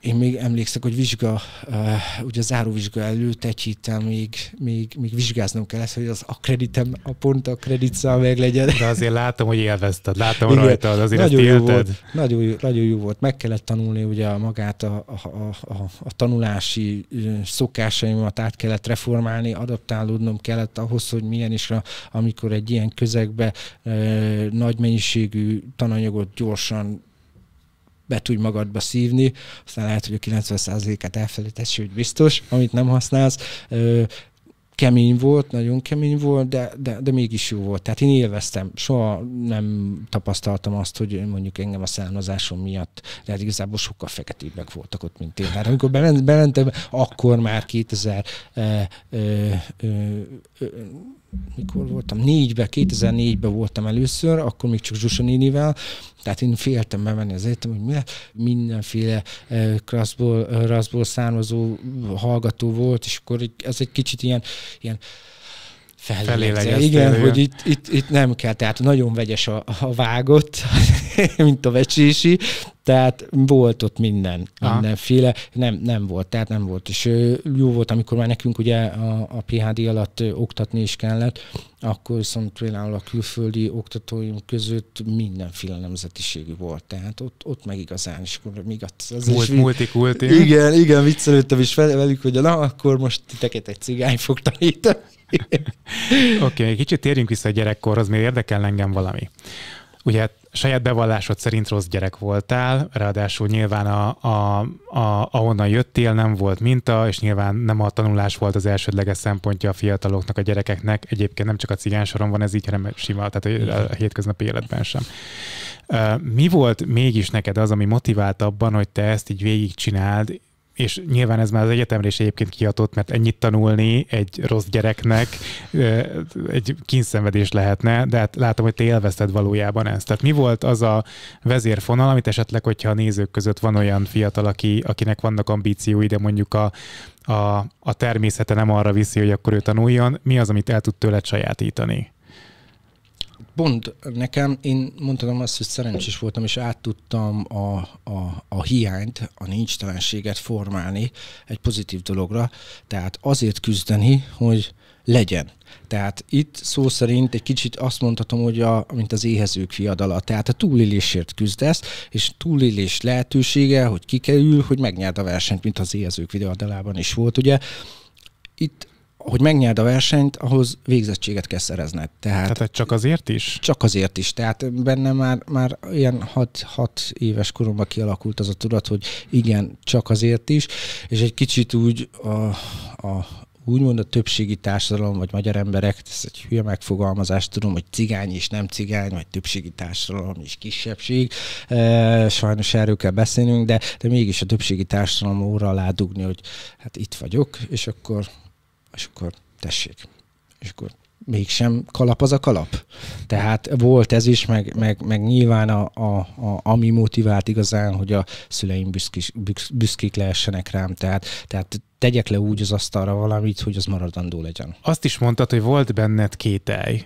én még emlékszek, hogy vizsga, uh, ugye záróvizsga előtt egy héttel még, még, még vizsgáznom kellett, hogy az a kreditem, a pont a kreditszám meg legyen. De azért látom, hogy élvezted, látom Igen, rajtad, azért nagyon ezt jó volt, nagyon, jó, nagyon jó volt, meg kellett tanulni ugye magát a, a, a, a, a tanulási eh, szokásaimat át kellett reformálni, adaptálódnom kellett ahhoz, hogy milyen is, a, amikor egy ilyen közegbe e, nagy mennyiségű tananyagot gyorsan be tudj magadba szívni, aztán lehet, hogy a 90%-át elfelejtesz, hogy biztos, amit nem használsz. Kemény volt, nagyon kemény volt, de, de, de mégis jó volt. Tehát én élveztem. Soha nem tapasztaltam azt, hogy mondjuk engem a származásom miatt, de hát igazából sokkal feketébbek voltak ott, mint én. Mert amikor belentem, akkor már 2000 eh, eh, eh, mikor voltam? Négybe, 2004-ben voltam először, akkor még csak Zsusa nénivel, tehát én féltem bemenni az egyetem, hogy mi mindenféle Krasból, származó hallgató volt, és akkor ez egy kicsit ilyen, ilyen fellélegeztelő. Igen, hogy itt, itt, itt, nem kell, tehát nagyon vegyes a, a vágott, mint a vecsési, tehát volt ott minden, Aha. mindenféle, nem, nem volt, tehát nem volt, és jó volt, amikor már nekünk ugye a, a PHD alatt oktatni is kellett, akkor viszont például a külföldi oktatóim között mindenféle nemzetiségű volt, tehát ott, ott meg igazán, és akkor még az, az Múlt, is, multikulti. Igen, igen, viccelődtem is velük, hogy na, akkor most titeket egy cigány fog tanítani. Oké, okay, kicsit térjünk vissza a gyerekkorhoz, mert érdekel engem valami. Ugye saját bevallásod szerint rossz gyerek voltál, ráadásul nyilván a, a, a, ahonnan jöttél nem volt minta, és nyilván nem a tanulás volt az elsődleges szempontja a fiataloknak, a gyerekeknek. Egyébként nem csak a cigánsoron van ez így, hanem sima, tehát a, a hétköznapi életben sem. Mi volt mégis neked az, ami motivált abban, hogy te ezt így végigcsináld, és nyilván ez már az egyetemre is egyébként kiadott, mert ennyit tanulni egy rossz gyereknek egy kínszenvedés lehetne, de hát látom, hogy te élvezted valójában ezt. Tehát mi volt az a vezérfonal, amit esetleg, hogyha a nézők között van olyan fiatal, aki, akinek vannak ambíciói, de mondjuk a, a, a természete nem arra viszi, hogy akkor ő tanuljon, mi az, amit el tud tőled sajátítani? pont nekem, én mondtam azt, hogy szerencsés voltam, és át tudtam a, a, a hiányt, a nincstelenséget formálni egy pozitív dologra, tehát azért küzdeni, hogy legyen. Tehát itt szó szerint egy kicsit azt mondhatom, hogy a, mint az éhezők fiadala. Tehát a túlélésért küzdesz, és túlélés lehetősége, hogy kikerül, hogy megnyerd a versenyt, mint az éhezők viadalában is volt, ugye. Itt hogy megnyerd a versenyt, ahhoz végzettséget kell szerezned. Tehát, tehát csak azért is? Csak azért is. Tehát benne már, már ilyen 6 éves koromban kialakult az a tudat, hogy igen, csak azért is, és egy kicsit úgy a, a, úgymond a többségi társadalom, vagy magyar emberek, ez egy hülye megfogalmazást tudom, hogy cigány és nem cigány, vagy többségi társadalom és kisebbség. E, sajnos erről kell beszélnünk, de, de mégis a többségi társadalom óra alá dugni, hogy hát itt vagyok, és akkor és akkor tessék. És akkor mégsem kalap az a kalap. Tehát volt ez is, meg, meg, meg nyilván a, a, a, ami motivált igazán, hogy a szüleim büszkis, büszkék lehessenek rám. Tehát, tehát tegyek le úgy az asztalra valamit, hogy az maradandó legyen. Azt is mondtad, hogy volt benned kételj.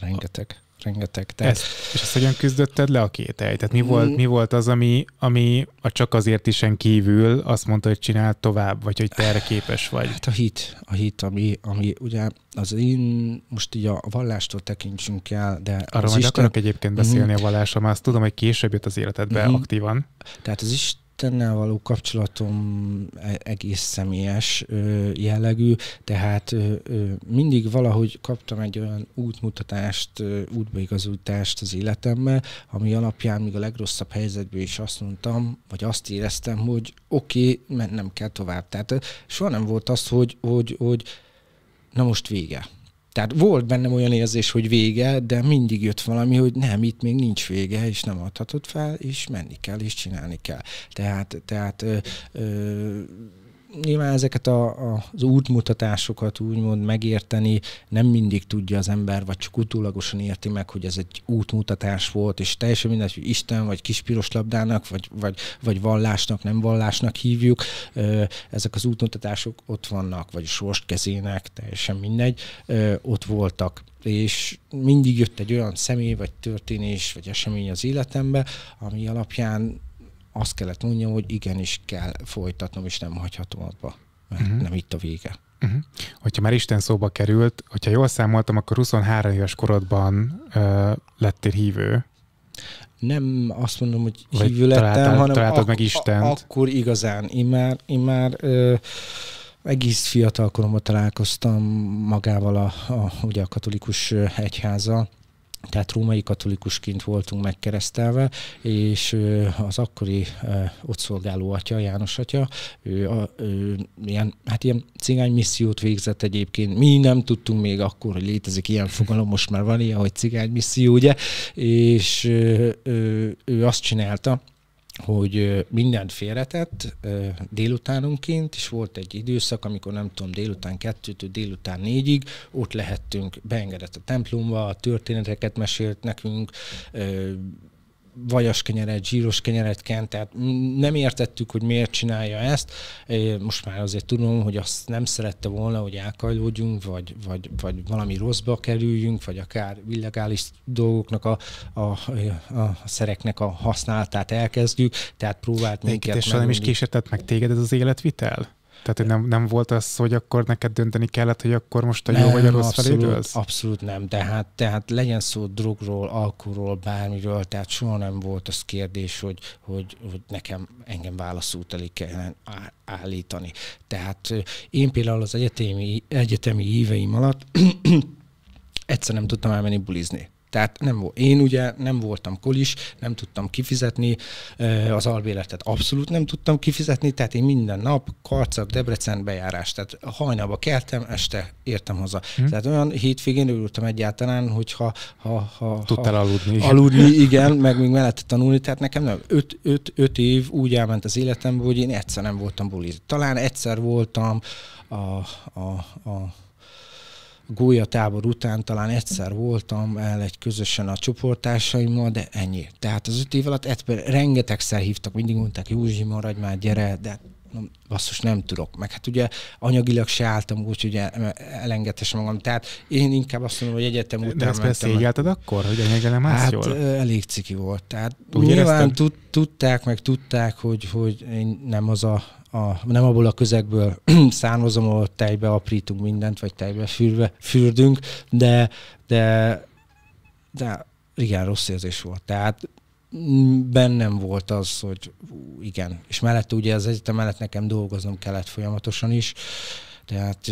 Rengeteg rengeteg. Tehát... Ezt, és ezt hogyan küzdötted le a két Tehát mi mm. volt, mi volt az, ami, ami a csak azért isen kívül azt mondta, hogy csinál tovább, vagy hogy te erre képes vagy? Hát a hit, a hit, ami, ami ugye az én most így a vallástól tekintsünk el, de Arra majd Isten... akarok egyébként beszélni mm. a vallásra, mert azt tudom, hogy később jött az életedbe mm. aktívan. Tehát az Isten Istennel való kapcsolatom e-, egész személyes jellegű, tehát mindig valahogy kaptam egy olyan útmutatást, útbaigazítást az életembe, ami alapján még a legrosszabb helyzetből is azt mondtam, vagy azt éreztem, hogy oké, okay, mennem kell tovább. Tehát soha nem volt az, hogy, hogy, hogy na most vége tehát volt bennem olyan érzés, hogy vége, de mindig jött valami, hogy nem, itt még nincs vége, és nem adhatod fel, és menni kell, és csinálni kell. Tehát, tehát ö, ö, nyilván ezeket a, a, az útmutatásokat úgymond megérteni nem mindig tudja az ember, vagy csak utólagosan érti meg, hogy ez egy útmutatás volt, és teljesen mindegy, hogy Isten, vagy kispiros labdának, vagy, vagy, vagy vallásnak, nem vallásnak hívjuk, ezek az útmutatások ott vannak, vagy sorst kezének, teljesen mindegy, ott voltak és mindig jött egy olyan személy, vagy történés, vagy esemény az életembe, ami alapján azt kellett mondjam, hogy igenis kell folytatnom, és nem hagyhatom abba, mert uh-huh. nem itt a vége. Uh-huh. Hogyha már Isten szóba került, hogyha jól számoltam, akkor 23 éves korodban ö, lettél hívő. Nem azt mondom, hogy Vagy hívő lettem, találtál, hanem találtad ak- meg Istent. akkor igazán. én már ö, egész fiatal koromban találkoztam magával a, a, ugye a katolikus egyházzal, tehát római katolikusként voltunk megkeresztelve, és az akkori ott szolgáló atya, János atya, ő, a, ő ilyen, hát ilyen cigány missziót végzett egyébként. Mi nem tudtunk még akkor, hogy létezik ilyen fogalom, most már van ilyen, hogy cigány misszió, ugye? És ő, ő, ő azt csinálta, hogy mindent félretett délutánunként, és volt egy időszak, amikor nem tudom, délután kettőtől délután négyig ott lehettünk, beengedett a templomba, a történeteket mesélt nekünk, vajas kenyeret, zsíros kenyeret kent, tehát nem értettük, hogy miért csinálja ezt. Most már azért tudom, hogy azt nem szerette volna, hogy elkajlódjunk, vagy, vagy, vagy valami rosszba kerüljünk, vagy akár illegális dolgoknak a, a, a szereknek a használatát elkezdjük, tehát próbált minket. Neked nem is kísértett meg téged ez az életvitel? Tehát, hogy nem, nem volt az, hogy akkor neked dönteni kellett, hogy akkor most a nem, jó vagy a rossz abszolút, felé dőlsz? Abszolút nem, tehát, tehát legyen szó drogról, alkoholról, bármiről, tehát soha nem volt az kérdés, hogy, hogy, hogy nekem engem válaszút elé kellene állítani. Tehát én például az egyetemi, egyetemi éveim alatt egyszer nem tudtam elmenni bulizni. Tehát nem, én ugye nem voltam kolis, nem tudtam kifizetni, az albéletet abszolút nem tudtam kifizetni, tehát én minden nap karcak, Debrecen bejárás, tehát hajnalba keltem, este értem haza. Hm. Tehát olyan hétvégén örültem egyáltalán, hogyha ha, ha, Tudtál ha, aludni. Aludni, igen, meg még mellette tanulni, tehát nekem nem. Öt, öt, öt év úgy elment az életemből hogy én egyszer nem voltam bulizni. Talán egyszer voltam a, a, a gólyatábor után talán egyszer voltam el egy közösen a csoportársaimmal, de ennyi. Tehát az öt év alatt egyszer, rengetegszer hívtak, mindig mondták, Józsi, maradj már, gyere, de no, basszus, nem tudok. Meg hát ugye anyagilag se álltam úgy, hogy elengedtes magam. Tehát én inkább azt mondom, hogy egyetem után De ezt mentem. meg... akkor, hogy anyagilag nem állsz hát, jól? elég ciki volt. Tehát úgy nyilván érezted? tudták, meg tudták, hogy, hogy én nem az a a, nem abból a közegből származom, ahol tejbe aprítunk mindent, vagy tejbe fürve, fürdünk, de, de, de igen, rossz érzés volt. Tehát bennem volt az, hogy igen. És mellett ugye az egyetem mellett nekem dolgoznom kellett folyamatosan is, tehát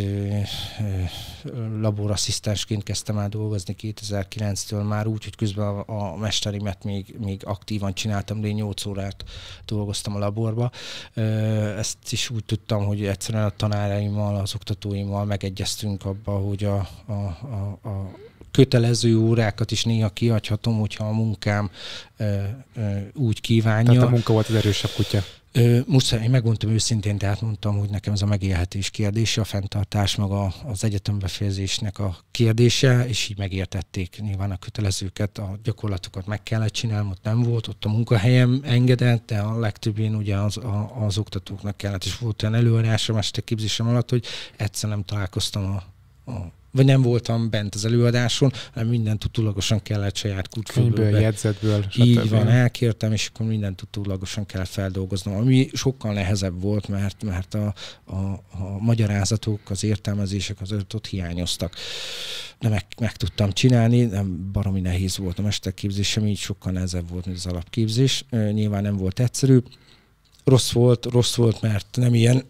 laborasszisztensként kezdtem el dolgozni 2009-től már úgy, hogy közben a, a mesterimet még, még aktívan csináltam, de én 8 órát dolgoztam a laborba. Ezt is úgy tudtam, hogy egyszerűen a tanáraimmal, az oktatóimmal megegyeztünk abba, hogy a, a, a, a kötelező órákat is néha kihagyhatom, hogyha a munkám ö, ö, úgy kívánja. Tehát a munka volt az erősebb kutya. Most én megmondtam őszintén, tehát mondtam, hogy nekem ez a megélhetés kérdése, a fenntartás maga az egyetembefejezésnek a kérdése, és így megértették nyilván a kötelezőket, a gyakorlatokat meg kellett csinálni, ott nem volt, ott a munkahelyem engedett, de a legtöbbén ugye az, a, az oktatóknak kellett, és volt olyan előadásom este képzésem alatt, hogy egyszer nem találkoztam a, a vagy nem voltam bent az előadáson, hanem mindent utólagosan kellett saját kutfőből. Könyvből, jegyzetből. Így van, elkértem, és akkor mindent utólagosan kell feldolgoznom, ami sokkal nehezebb volt, mert, mert a, a, a magyarázatok, az értelmezések az ott hiányoztak. De meg, meg tudtam csinálni, nem baromi nehéz volt a mesterképzés, sem így sokkal nehezebb volt, mint az alapképzés. Nyilván nem volt egyszerű. Rossz volt, rossz volt, mert nem ilyen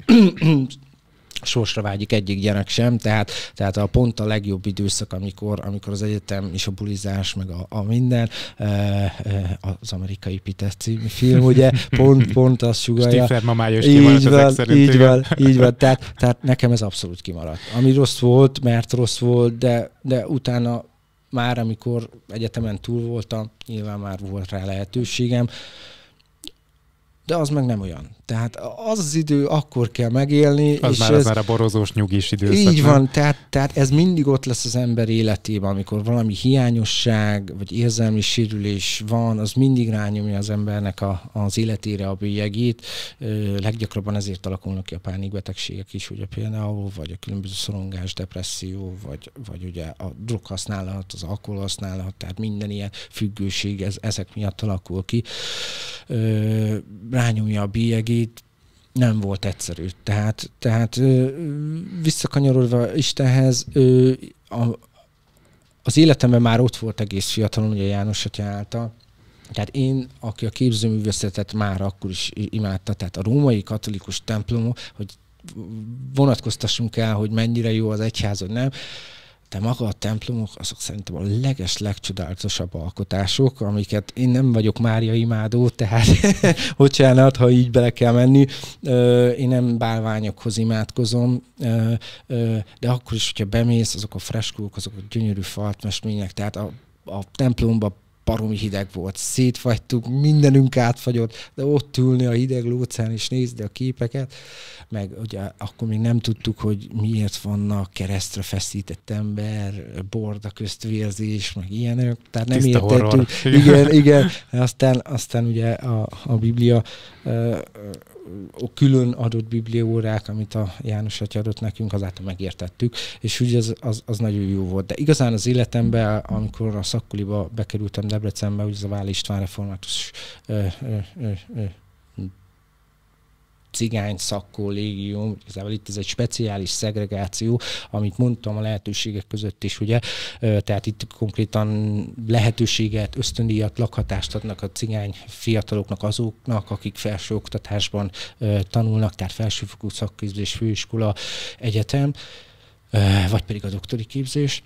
sorsra vágyik egyik gyerek sem, tehát, tehát a pont a legjobb időszak, amikor, amikor az egyetem és a bulizás, meg a, a minden, e, e, az amerikai Peter című film, ugye, pont, pont az sugalja. Stifler mamája így van, szerint, így igen. van, így van, tehát, tehát nekem ez abszolút kimaradt. Ami rossz volt, mert rossz volt, de, de utána már amikor egyetemen túl voltam, nyilván már volt rá lehetőségem, de az meg nem olyan. Tehát az az idő akkor kell megélni. Az és már ez, az már a borozós nyugis időszak. Így van, tehát, tehát ez mindig ott lesz az ember életében, amikor valami hiányosság, vagy érzelmi sérülés van, az mindig rányomja az embernek a, az életére a bélyegét. Leggyakrabban ezért alakulnak ki a pánikbetegségek is, ugye például, vagy a különböző szorongás, depresszió, vagy, vagy ugye a droghasználat, az alkoholhasználat, tehát minden ilyen függőség, ez, ezek miatt alakul ki. Rányomja a bélyegét, neki nem volt egyszerű. Tehát, tehát visszakanyarodva Istenhez, ő a, az életemben már ott volt egész fiatalon, ugye János atya által, tehát én, aki a képzőművészetet már akkor is imádta, tehát a római katolikus templom, hogy vonatkoztassunk el, hogy mennyire jó az egyház, vagy nem, de maga a templomok azok szerintem a leges, legcsodálatosabb alkotások, amiket én nem vagyok Mária imádó, tehát bocsánat, ha így bele kell menni, én nem bálványokhoz imádkozom, de akkor is, hogyha bemész, azok a freskók, azok a gyönyörű faltmestmények, tehát a, a templomba baromi hideg volt, szétfagytuk, mindenünk átfagyott, de ott ülni a hideg lócán és nézni a képeket, meg ugye akkor még nem tudtuk, hogy miért vannak keresztre feszített ember, borda köztvérzés, meg ilyenek, tehát nem Tiszta értettük. Horror. Igen, igen, aztán, aztán ugye a, a Biblia a külön adott bibliórák, amit a János atya adott nekünk, azáltal megértettük, és úgy az, az, az nagyon jó volt. De igazán az életemben, amikor a szakkuliba bekerültem Debrecenbe, úgy az a Váli István református ö, ö, ö, cigány szakkollégium, igazából itt ez egy speciális szegregáció, amit mondtam a lehetőségek között is, ugye, tehát itt konkrétan lehetőséget, ösztöndíjat, lakhatást adnak a cigány fiataloknak, azoknak, akik felsőoktatásban tanulnak, tehát felsőfokú szakképzés, főiskola, egyetem, vagy pedig a doktori képzés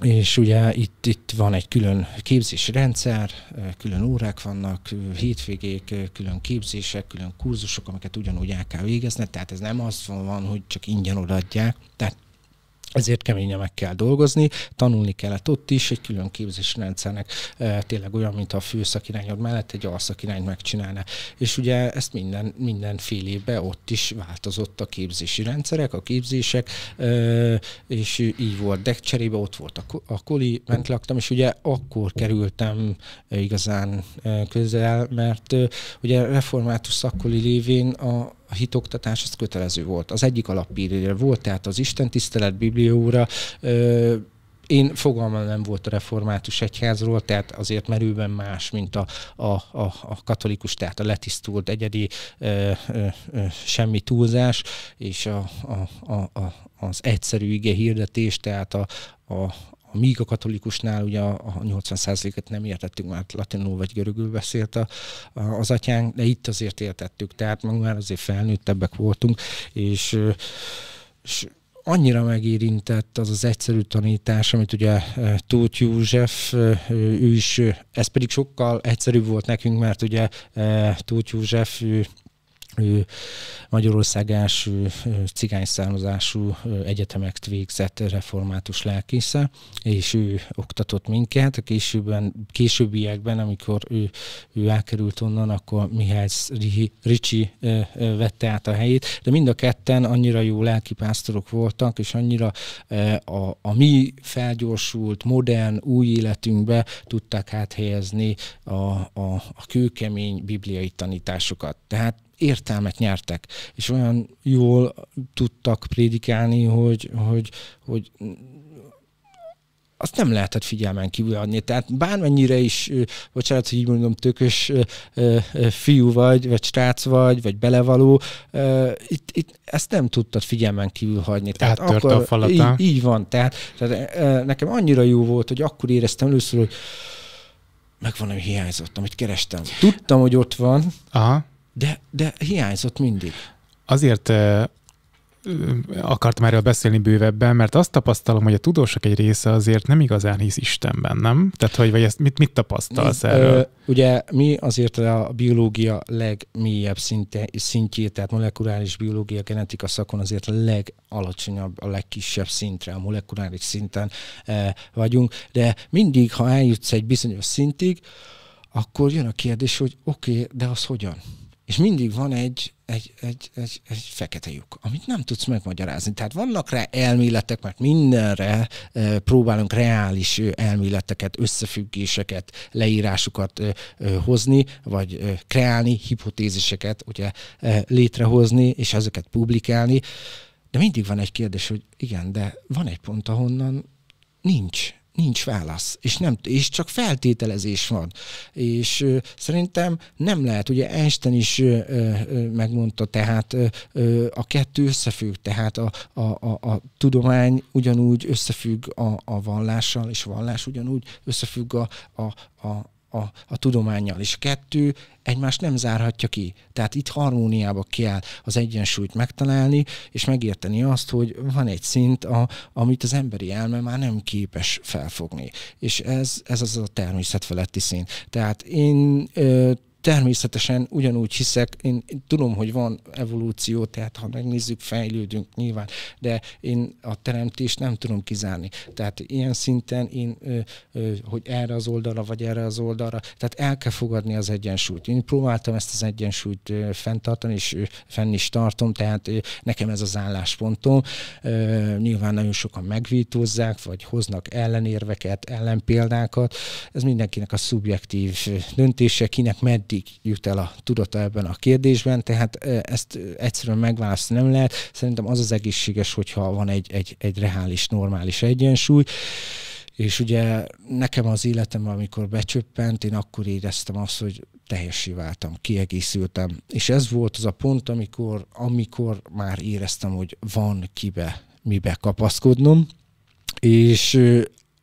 és ugye itt, itt van egy külön képzési rendszer, külön órák vannak, hétvégék, külön képzések, külön kurzusok, amiket ugyanúgy el kell végezni, tehát ez nem az van, hogy csak ingyen odaadják, tehát ezért keményen meg kell dolgozni, tanulni kellett ott is, egy külön képzési rendszernek e, tényleg olyan, mint a főszakirányod mellett egy alszakirányt megcsinálna. És ugye ezt minden, minden fél évben ott is változott a képzési rendszerek, a képzések, e, és így volt dekcserébe, ott volt a, a koli, ment laktam, és ugye akkor kerültem igazán e, közel, mert e, ugye református szakkoli lévén a, a hitoktatás az kötelező volt. Az egyik alappillére volt, tehát az Isten tisztelet, Biblióra, én fogalmam nem volt a református egyházról, tehát azért merőben más, mint a, a, a, a katolikus, tehát a letisztult egyedi ö, ö, ö, semmi túlzás, és a, a, a, a, az egyszerű ige hirdetés, tehát a, a, míg a katolikusnál ugye a 80%-et nem értettük, mert latinul vagy görögül beszélt a, a, az atyánk, de itt azért értettük, tehát magunk már azért felnőttebbek voltunk, és, és annyira megérintett az az egyszerű tanítás, amit ugye e, Tóth József, e, ő is, e, ez pedig sokkal egyszerűbb volt nekünk, mert ugye Tóth József, ő ő Magyarország első cigány származású egyetemet végzett református lelkésze, és ő oktatott minket. A későbben, későbbiekben, amikor ő, ő elkerült onnan, akkor Mihály Ricsi vette át a helyét, de mind a ketten annyira jó lelkipásztorok voltak, és annyira a, a mi felgyorsult, modern, új életünkbe tudták áthelyezni a, a, a kőkemény bibliai tanításokat. Tehát értelmet nyertek, és olyan jól tudtak prédikálni, hogy, hogy, hogy azt nem lehetett figyelmen kívül adni. Tehát bármennyire is, bocsánat, hogy így mondom, tökös fiú vagy, vagy srác vagy, vagy belevaló, itt, itt ezt nem tudtad figyelmen kívül hagyni. Tehát akkor, a falata. így, így van. Tehát, tehát nekem annyira jó volt, hogy akkor éreztem először, hogy megvan, valami hiányzott, amit kerestem. Tudtam, hogy ott van, Aha. De, de hiányzott mindig. Azért akartam erről beszélni bővebben, mert azt tapasztalom, hogy a tudósok egy része azért nem igazán hisz Istenben, nem? Tehát, hogy vagy ezt mit, mit tapasztalsz Nézd, erről? Ö, ugye mi azért a biológia legmélyebb szinte, szintjét, tehát molekuláris biológia, genetika szakon azért a legalacsonyabb, a legkisebb szintre, a molekuláris szinten e, vagyunk, de mindig, ha eljutsz egy bizonyos szintig, akkor jön a kérdés, hogy oké, okay, de az hogyan? és mindig van egy, egy, egy, egy, egy fekete lyuk, amit nem tudsz megmagyarázni. Tehát vannak rá elméletek, mert mindenre próbálunk reális elméleteket, összefüggéseket, leírásokat hozni, vagy kreálni, hipotéziseket ugye létrehozni, és ezeket publikálni. De mindig van egy kérdés, hogy igen, de van egy pont, ahonnan nincs nincs válasz, és, nem, és csak feltételezés van. És ö, szerintem nem lehet, ugye Einstein is ö, ö, megmondta, tehát ö, a kettő összefügg, tehát a, a, a, a tudomány ugyanúgy összefügg a, a vallással, és a vallás ugyanúgy összefügg a, a, a, a, a tudományjal, és kettő egymást nem zárhatja ki. Tehát itt harmóniába kell az egyensúlyt megtalálni, és megérteni azt, hogy van egy szint, a, amit az emberi elme már nem képes felfogni. És ez, ez az a természet feletti szint. Tehát én ö, Természetesen ugyanúgy hiszek, én, tudom, hogy van evolúció, tehát ha megnézzük, fejlődünk nyilván, de én a teremtést nem tudom kizárni. Tehát ilyen szinten én, hogy erre az oldalra, vagy erre az oldalra, tehát el kell fogadni az egyensúlyt. Én próbáltam ezt az egyensúlyt fenntartani, és fenn is tartom, tehát nekem ez az álláspontom. nyilván nagyon sokan megvítózzák, vagy hoznak ellenérveket, ellenpéldákat. Ez mindenkinek a szubjektív döntése, kinek meddig szintig jut el a tudata ebben a kérdésben, tehát ezt egyszerűen megválasztani nem lehet. Szerintem az az egészséges, hogyha van egy, egy, egy reális, normális egyensúly. És ugye nekem az életem, amikor becsöppent, én akkor éreztem azt, hogy teljessé váltam, kiegészültem. És ez volt az a pont, amikor, amikor már éreztem, hogy van kibe, mibe kapaszkodnom. És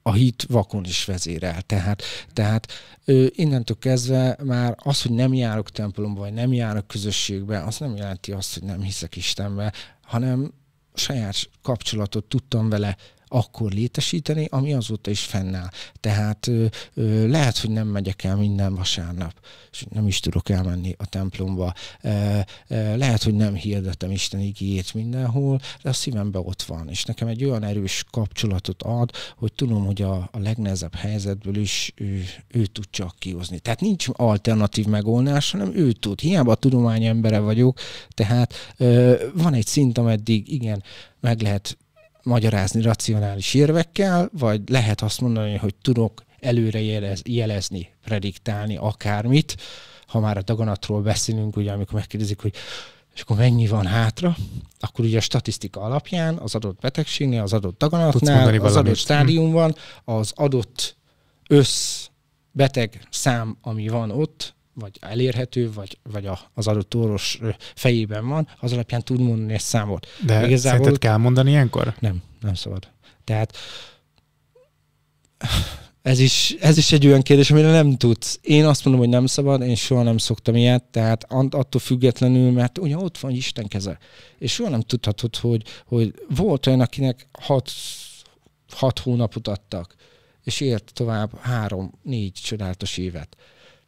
a hit vakon is vezérel. Tehát, tehát ö, innentől kezdve már az, hogy nem járok templomba, vagy nem járok közösségbe, az nem jelenti azt, hogy nem hiszek Istenbe, hanem saját kapcsolatot tudtam vele akkor létesíteni, ami azóta is fennáll. Tehát ö, ö, lehet, hogy nem megyek el minden vasárnap, és nem is tudok elmenni a templomba. E, e, lehet, hogy nem hirdetem Isten igéjét mindenhol, de a szívemben ott van, és nekem egy olyan erős kapcsolatot ad, hogy tudom, hogy a, a legnehezebb helyzetből is ő, ő tud csak kihozni. Tehát nincs alternatív megoldás, hanem ő tud. Hiába a tudomány embere vagyok, tehát ö, van egy szint, ameddig igen, meg lehet magyarázni racionális érvekkel, vagy lehet azt mondani, hogy tudok előre jelez, jelezni, prediktálni akármit, ha már a daganatról beszélünk, ugye amikor megkérdezik, hogy és akkor mennyi van hátra, akkor ugye a statisztika alapján az adott betegségnél, az adott daganatnál, az adott hm. stádiumban, az adott össz beteg szám, ami van ott, vagy elérhető, vagy, vagy a, az adott orvos fejében van, az alapján tud mondani egy számot. De Igazából szerinted kell mondani ilyenkor? Nem, nem szabad. Tehát ez is, ez is egy olyan kérdés, amire nem tudsz. Én azt mondom, hogy nem szabad, én soha nem szoktam ilyet, tehát attól függetlenül, mert ugye ott van Isten keze. És soha nem tudhatod, hogy, hogy volt olyan, akinek hat, hat hónapot adtak, és ért tovább három, négy csodálatos évet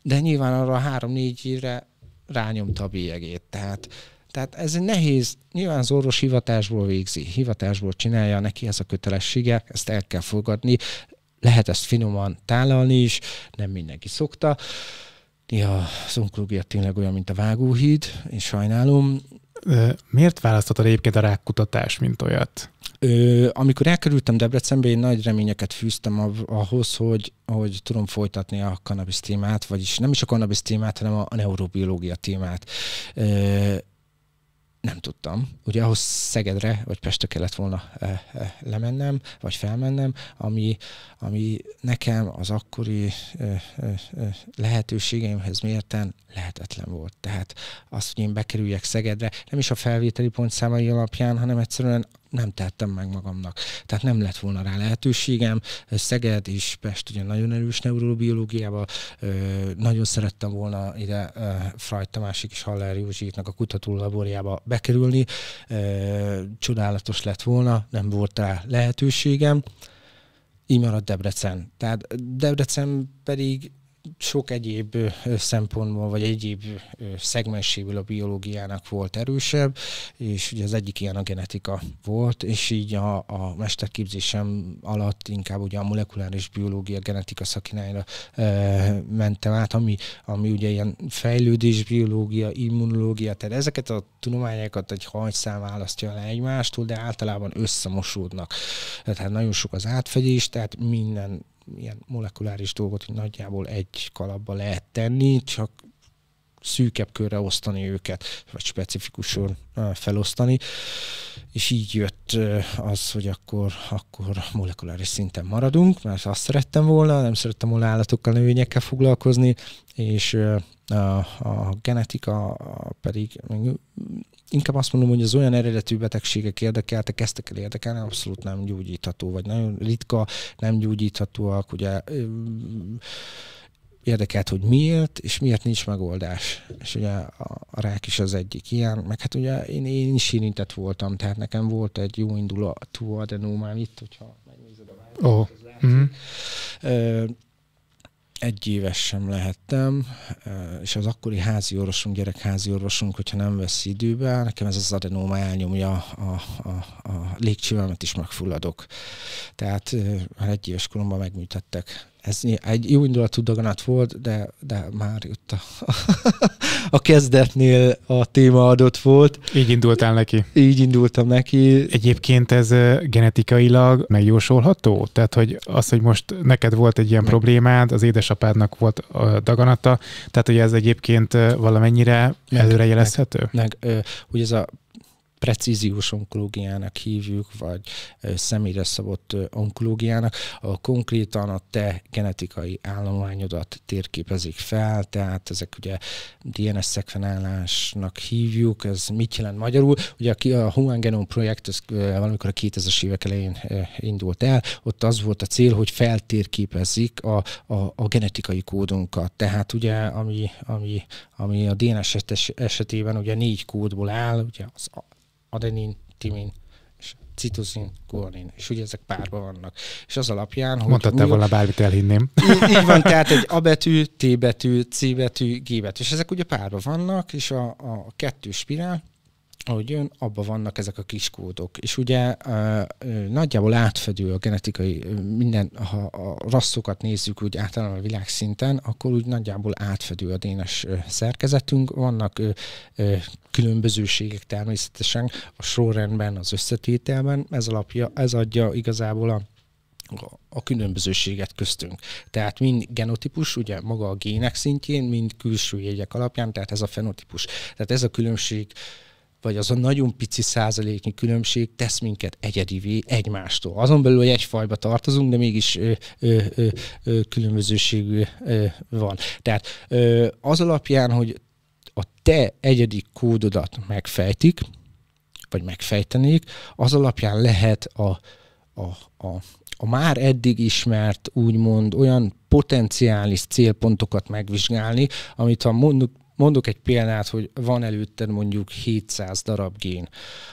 de nyilván arra három-négy évre rányomta a bélyegét. Tehát, tehát ez nehéz, nyilván az orvos hivatásból végzi, hivatásból csinálja, neki ez a kötelessége, ezt el kell fogadni, lehet ezt finoman tálalni is, nem mindenki szokta. ja, az onkológia tényleg olyan, mint a vágóhíd, én sajnálom, Miért választottad egyébként a rákkutatás, mint olyat? Ö, amikor elkerültem Debrecenbe, én nagy reményeket fűztem ahhoz, hogy, hogy tudom folytatni a cannabis témát, vagyis nem is a cannabis témát, hanem a neurobiológia témát. Ö, nem tudtam. Ugye ahhoz Szegedre vagy Pestre kellett volna eh, eh, lemennem, vagy felmennem, ami, ami nekem az akkori eh, lehetőségeimhez mérten lehetetlen volt. Tehát azt, hogy én bekerüljek Szegedre, nem is a felvételi pontszámai alapján, hanem egyszerűen nem tettem meg magamnak. Tehát nem lett volna rá lehetőségem. Szeged és Pest ugye nagyon erős neurobiológiával, nagyon szerettem volna ide Frajt Tamásik és Haller Józsiknak a laborjába bekerülni. Csodálatos lett volna, nem volt rá lehetőségem. Így maradt Debrecen. Tehát Debrecen pedig sok egyéb szempontból, vagy egyéb szegmenséből a biológiának volt erősebb, és ugye az egyik ilyen a genetika volt, és így a, a mesterképzésem alatt inkább ugye a molekuláris biológia genetika szakinájra e, mentem át, ami, ami ugye ilyen fejlődésbiológia, immunológia, tehát ezeket a tudományokat egy hajszám választja le egymástól, de általában összemosódnak. Tehát hát nagyon sok az átfedés, tehát minden ilyen molekuláris dolgot nagyjából egy kalapba lehet tenni, csak szűkebb körre osztani őket, vagy specifikusan felosztani, és így jött az, hogy akkor, akkor molekuláris szinten maradunk, mert azt szerettem volna, nem szerettem volna állatokkal, növényekkel foglalkozni, és a, a genetika pedig inkább azt mondom, hogy az olyan eredetű betegségek érdekeltek, kezdtek el érdekelni, abszolút nem gyógyítható, vagy nagyon ritka, nem gyógyíthatóak, ugye érdekelt, hogy miért, és miért nincs megoldás. És ugye a, a rák is az egyik ilyen, meg hát ugye én, én is érintett voltam, tehát nekem volt egy jó indulatú adenómám itt, hogyha megnézed a vágyat, oh. az látszik. Mm-hmm. egy éves sem lehettem, és az akkori házi orvosunk, házi orvosunk, hogyha nem vesz időbe, nekem ez az adenóma elnyomja a, a, a légcsívemet, is megfulladok. Tehát már egy éves koromban megműtettek ez egy jó indulatú daganat volt, de, de már jött a, a kezdetnél a téma adott volt. Így indultál neki. Így indultam neki. Egyébként ez genetikailag megjósolható? Tehát, hogy az, hogy most neked volt egy ilyen problémád, az édesapádnak volt a daganata, tehát, hogy ez egyébként valamennyire meg, előrejelezhető? Meg, meg ö, ugye ez a precíziós onkológiának hívjuk, vagy személyre szabott onkológiának, ahol konkrétan a te genetikai állományodat térképezik fel, tehát ezek ugye DNS szekvenálásnak hívjuk, ez mit jelent magyarul? Ugye a Human Genome Project, ez valamikor a 2000-es évek elején indult el, ott az volt a cél, hogy feltérképezik a, a, a genetikai kódunkat. Tehát ugye, ami, ami, ami a DNS esetében ugye négy kódból áll, ugye az adenin, timin, és citozin, guanin, és ugye ezek párban vannak. És az alapján, hogy... Mondhattál volna bármit, elhinném. Így, így van, tehát egy A betű, T betű, C betű, G betű, és ezek ugye párban vannak, és a, a kettő spirál, ahogy jön, abban vannak ezek a kódok. És ugye nagyjából átfedő a genetikai, minden, ha a rasszokat nézzük úgy általában a világszinten, akkor úgy nagyjából átfedő a dénes szerkezetünk. Vannak különbözőségek természetesen a sorrendben, az összetételben. Ez, alapja, ez adja igazából a a különbözőséget köztünk. Tehát mind genotípus, ugye maga a gének szintjén, mind külső jegyek alapján, tehát ez a fenotípus. Tehát ez a különbség uh, vagy az a nagyon pici százaléknyi különbség tesz minket egyedivé egymástól. Azon belül, hogy egyfajba fajba tartozunk, de mégis ö, ö, ö, ö, különbözőségű ö, van. Tehát ö, az alapján, hogy a te egyedi kódodat megfejtik, vagy megfejtenék, az alapján lehet a, a, a, a már eddig ismert, úgymond olyan potenciális célpontokat megvizsgálni, amit ha mondjuk Mondok egy példát, hogy van előtted mondjuk 700 darab gén,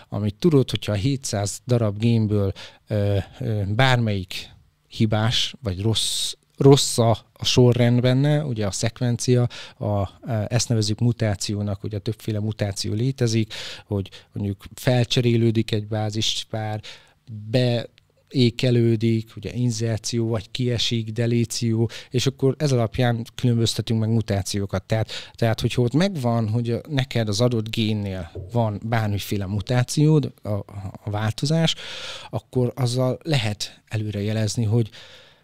amit tudod, hogyha 700 darab génből ö, ö, bármelyik hibás vagy rossz rossz a, a sorrend benne, ugye a szekvencia, a, ezt nevezük mutációnak, ugye többféle mutáció létezik, hogy mondjuk felcserélődik egy bázispár, be ékelődik, ugye inzerció, vagy kiesik, delíció, és akkor ez alapján különböztetünk meg mutációkat. Tehát, tehát hogyha ott megvan, hogy neked az adott génnél van bármiféle mutációd, a, a változás, akkor azzal lehet előrejelezni, hogy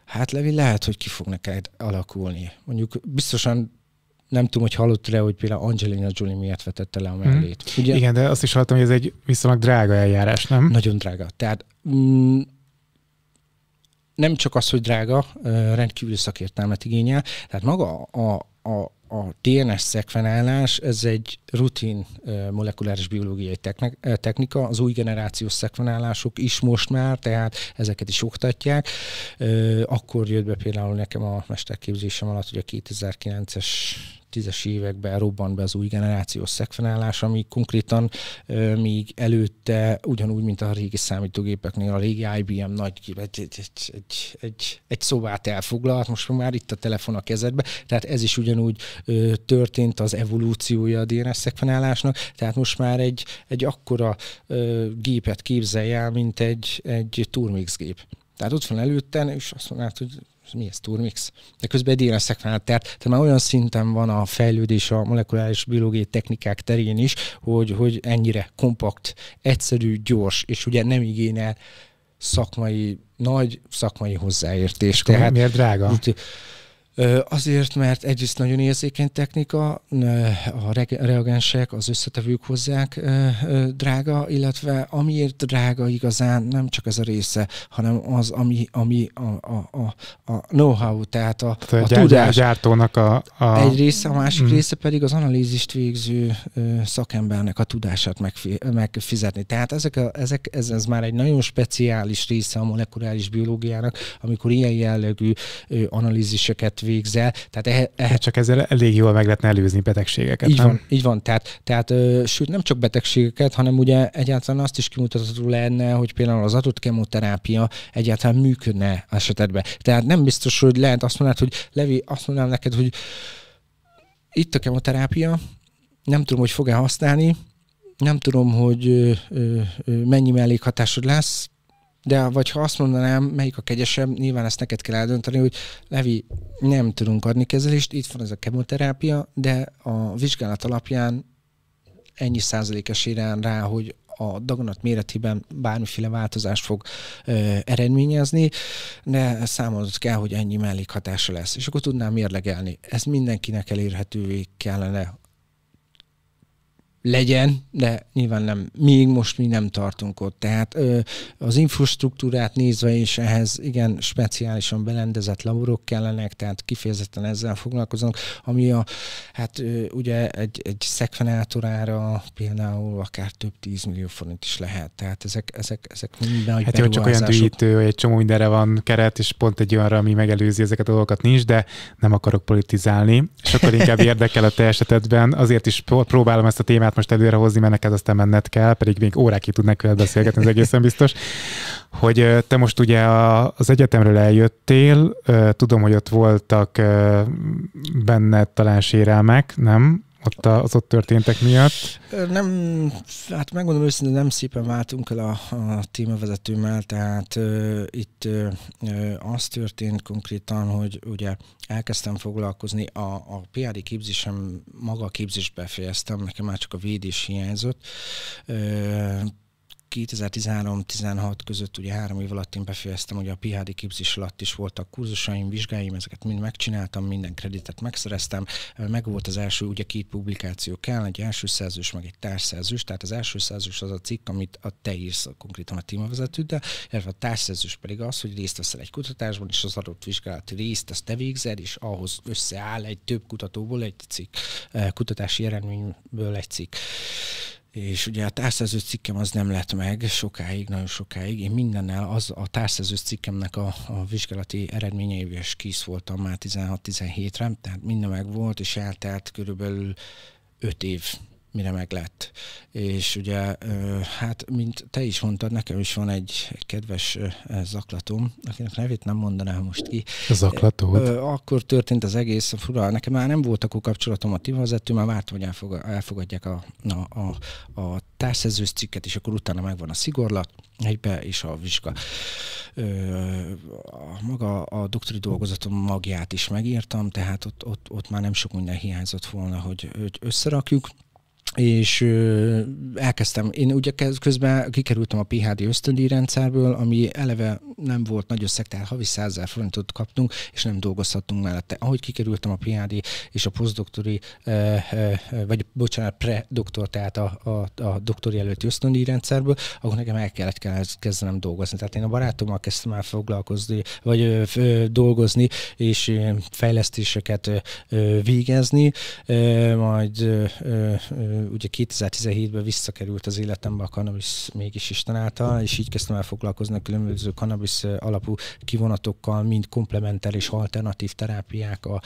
hát Levi, lehet, hogy ki fog neked alakulni. Mondjuk biztosan nem tudom, hogy hallott le, hogy például Angelina Jolie miért vetette le a mhm. mellét. Mm. Ugye? Igen, de azt is hallottam, hogy ez egy viszonylag drága eljárás, nem? Nagyon drága. Tehát mm, nem csak az, hogy drága, rendkívül szakértelmet igényel, tehát maga a, a, a TNS szekvenálás, ez egy rutin molekuláris biológiai technika, az új generációs szekvenálások is most már, tehát ezeket is oktatják. Akkor jött be például nekem a mesterképzésem alatt, hogy a 2009-es 2010-es években robban be az új generációs szekvenálás, ami konkrétan még előtte, ugyanúgy, mint a régi számítógépeknél, a régi IBM nagy egy, egy, egy, egy, egy szobát elfoglalt, most már itt a telefon a kezedbe, tehát ez is ugyanúgy történt az evolúciója a DNS szekvenálásnak, tehát most már egy, egy akkora gépet képzelj el, mint egy, egy Turmix gép. Tehát ott van előtten, és azt mondnád, hogy mi ez, turmix? De közben DNS-ek tehát, tehát már olyan szinten van a fejlődés a molekuláris biológiai technikák terén is, hogy, hogy ennyire kompakt, egyszerű, gyors, és ugye nem igényel szakmai, nagy szakmai hozzáértés. tehát, miért drága? Úgy, Azért, mert egyrészt nagyon érzékeny technika, a reagensek, az összetevők hozzák drága, illetve amiért drága igazán nem csak ez a része, hanem az, ami, ami a, a, a, a know-how, tehát a, a, a tudás. A gyártónak a, a... Egy része, a másik mm. része pedig az analízist végző szakembernek a tudását megfizetni. Tehát ezek a, ezek, ez, ez már egy nagyon speciális része a molekuláris biológiának, amikor ilyen jellegű analíziseket végzel. Tehát ehhez, ehhez... Hát csak ezzel elég jól meg lehetne előzni betegségeket. Így nem? van, így van. Tehát, tehát ö, sőt, nem csak betegségeket, hanem ugye egyáltalán azt is kimutatható lenne, hogy például az adott kemoterápia egyáltalán működne esetedben. Tehát nem biztos, hogy lehet azt mondani, hogy Levi, azt mondanám neked, hogy itt a kemoterápia, nem tudom, hogy fog-e használni, nem tudom, hogy ö, ö, mennyi mellékhatásod lesz, de vagy ha azt mondanám, melyik a kegyesebb, nyilván ezt neked kell eldönteni, hogy Levi, nem tudunk adni kezelést, itt van ez a kemoterápia, de a vizsgálat alapján ennyi százalék esélyen rá, hogy a daganat méretében bármiféle változás fog ö, eredményezni, de számolnod kell, hogy ennyi mellékhatása lesz. És akkor tudnám mérlegelni. Ez mindenkinek elérhetővé kellene legyen, de nyilván nem, még most mi nem tartunk ott. Tehát ö, az infrastruktúrát nézve is ehhez igen speciálisan belendezett laborok kellenek, tehát kifejezetten ezzel foglalkozunk, ami a, hát ö, ugye egy, egy szekvenátorára például akár több 10 millió forint is lehet. Tehát ezek, ezek, ezek minden Hát jó, csak olyan tűítő, hogy egy csomó mindenre van keret, és pont egy olyanra, ami megelőzi ezeket a dolgokat nincs, de nem akarok politizálni, és akkor inkább érdekel a te esetedben. Azért is próbálom ezt a témát témát most hozni, mert neked aztán menned kell, pedig még órákig tudnak veled beszélgetni, ez egészen biztos, hogy te most ugye az egyetemről eljöttél, tudom, hogy ott voltak benne talán sérelmek, nem? ott az ott történtek miatt? Nem, hát megmondom őszintén, nem szépen váltunk el a, a témavezetőmmel, tehát ö, itt ö, ö, az történt konkrétan, hogy ugye elkezdtem foglalkozni, a, a PhD képzésem, maga a képzést befejeztem, nekem már csak a védés hiányzott, ö, 2013-16 között, ugye három év alatt én befejeztem, hogy a PHD képzés alatt is voltak kurzusaim, vizsgáim, ezeket mind megcsináltam, minden kreditet megszereztem. Meg volt az első, ugye két publikáció kell, egy első szerzős, meg egy társszerzős, tehát az első szerzős az a cikk, amit a te írsz konkrétan a témavezető, de illetve a társszerzős pedig az, hogy részt veszel egy kutatásban, és az adott vizsgálati részt azt te végzed, és ahhoz összeáll egy több kutatóból egy cikk, eh, kutatási eredményből egy cikk és ugye a társzerző cikkem az nem lett meg sokáig, nagyon sokáig. Én mindennel az a társzerző cikkemnek a, a vizsgálati eredményeivel is kész voltam már 16-17-re, tehát minden meg volt, és eltelt körülbelül 5 év mire meg lett. És ugye, hát, mint te is mondtad, nekem is van egy kedves e, zaklatom, akinek nevét nem mondanám most ki. Zaklató. Akkor történt az egész a fura. Nekem már nem volt akkor kapcsolatom a tivazettől, már vártam, hogy elfogadják a, a, a, a társszerzős cikket, és akkor utána megvan a szigorlat, egybe és a vizsga. a, maga a doktori dolgozatom magját is megírtam, tehát ott, ott, ott már nem sok minden hiányzott volna, hogy, hogy összerakjuk és elkezdtem, én ugye közben kikerültem a PHD ösztöndi rendszerből, ami eleve nem volt nagy összeg, tehát havi 100 forintot kaptunk, és nem dolgozhattunk mellette. Ahogy kikerültem a PHD és a posztdoktori, vagy bocsánat, pre-doktor, tehát a, a, a doktori előtti ösztöndi rendszerből, akkor nekem el kellett, kezdenem dolgozni. Tehát én a barátommal kezdtem el foglalkozni, vagy ö, ö, dolgozni, és ö, fejlesztéseket ö, végezni, ö, majd ö, ö, ugye 2017-ben visszakerült az életembe a cannabis mégis Isten által, és így kezdtem el foglalkozni a különböző cannabis alapú kivonatokkal, mint komplementer és alternatív terápiák a,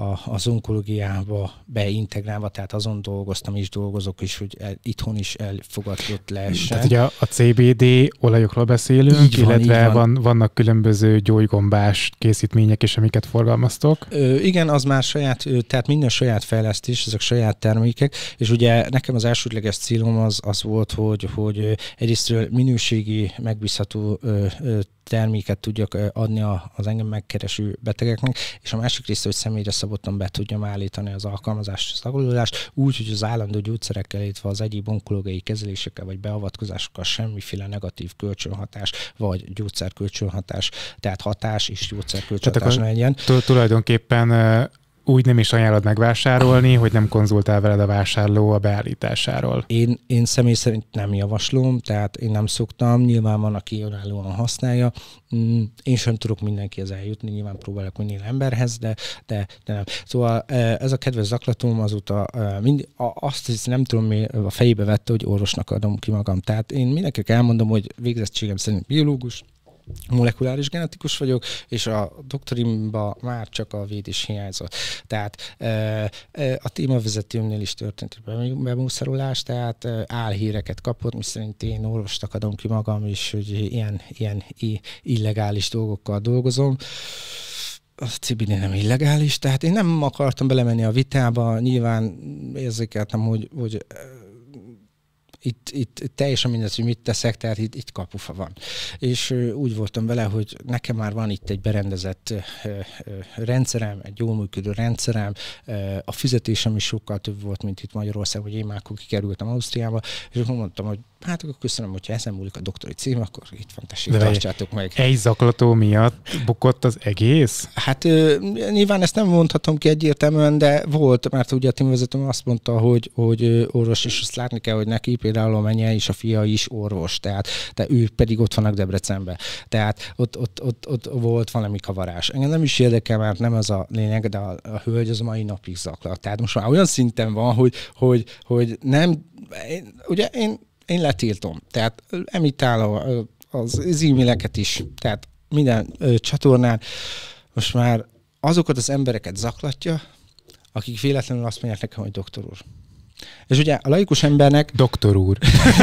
a, az onkológiába beintegrálva, tehát azon dolgoztam és dolgozok is, hogy el, itthon is elfogadott lehessen. Tehát ugye a CBD olajokról beszélünk, így van, illetve így van. Van, vannak különböző gyógygombás készítmények is, amiket forgalmaztok. Ö, igen, az már saját, tehát minden saját fejlesztés, ezek saját termékek, és ugye ugye nekem az elsődleges célom az, az volt, hogy, hogy egyrészt minőségi, megbízható ö, ö, terméket tudjak adni az engem megkereső betegeknek, és a másik része, hogy személyre szabottan be tudjam állítani az alkalmazás szagodulást, úgy, hogy az állandó gyógyszerekkel, illetve az egyéb onkológiai kezelésekkel vagy beavatkozásokkal semmiféle negatív kölcsönhatás vagy gyógyszerkölcsönhatás, tehát hatás és gyógyszerkölcsönhatás ne legyen. Tulajdonképpen úgy nem is ajánlod megvásárolni, hogy nem konzultál veled a vásárló a beállításáról. Én, én személy szerint nem javaslom, tehát én nem szoktam, nyilván van, aki önállóan használja. Mm, én sem tudok mindenkihez eljutni, nyilván próbálok minél emberhez, de, de, de nem. Szóval e, ez a kedves zaklatóm azóta e, mind, azt hisz, nem tudom, mi a fejébe vette, hogy orvosnak adom ki magam. Tehát én mindenkinek elmondom, hogy végzettségem szerint biológus, molekuláris genetikus vagyok, és a doktorimba már csak a véd is hiányzott. Tehát a témavezetőmnél is történt bemúszerulás, tehát álhíreket kapott, miszerint én orvost akadom ki magam, is, hogy ilyen, ilyen illegális dolgokkal dolgozom a CBD nem illegális, tehát én nem akartam belemenni a vitába, nyilván érzékeltem, hogy, hogy itt, itt teljesen mindegy, hogy mit teszek, tehát itt, itt kapufa van. És úgy voltam vele, hogy nekem már van itt egy berendezett rendszerem, egy jól működő rendszerem, a fizetésem is sokkal több volt, mint itt Magyarország, hogy én már akkor kikerültem Ausztriába, és akkor mondtam, hogy hát akkor köszönöm, hogyha ezen múlik a doktori cím, akkor itt van, tessék, De tartsátok meg. Egy zaklató miatt bukott az egész? Hát nyilván ezt nem mondhatom ki egyértelműen, de volt, mert ugye a tímvezetőm azt mondta, hogy, hogy orvos, és azt látni kell, hogy neki például a menye és a fia is orvos, tehát de ő pedig ott vannak Debrecenben. Tehát ott, ott, ott, ott volt valami kavarás. Engem nem is érdekel, mert nem az a lényeg, de a, a hölgy az mai napig zaklat. Tehát most már olyan szinten van, hogy, hogy, hogy nem, én, ugye én én letiltom. Tehát emitál a, az e-maileket is, tehát minden ö, csatornán most már azokat az embereket zaklatja, akik véletlenül azt mondják nekem, hogy doktor úr, és ugye a laikus embernek... Doktor úr.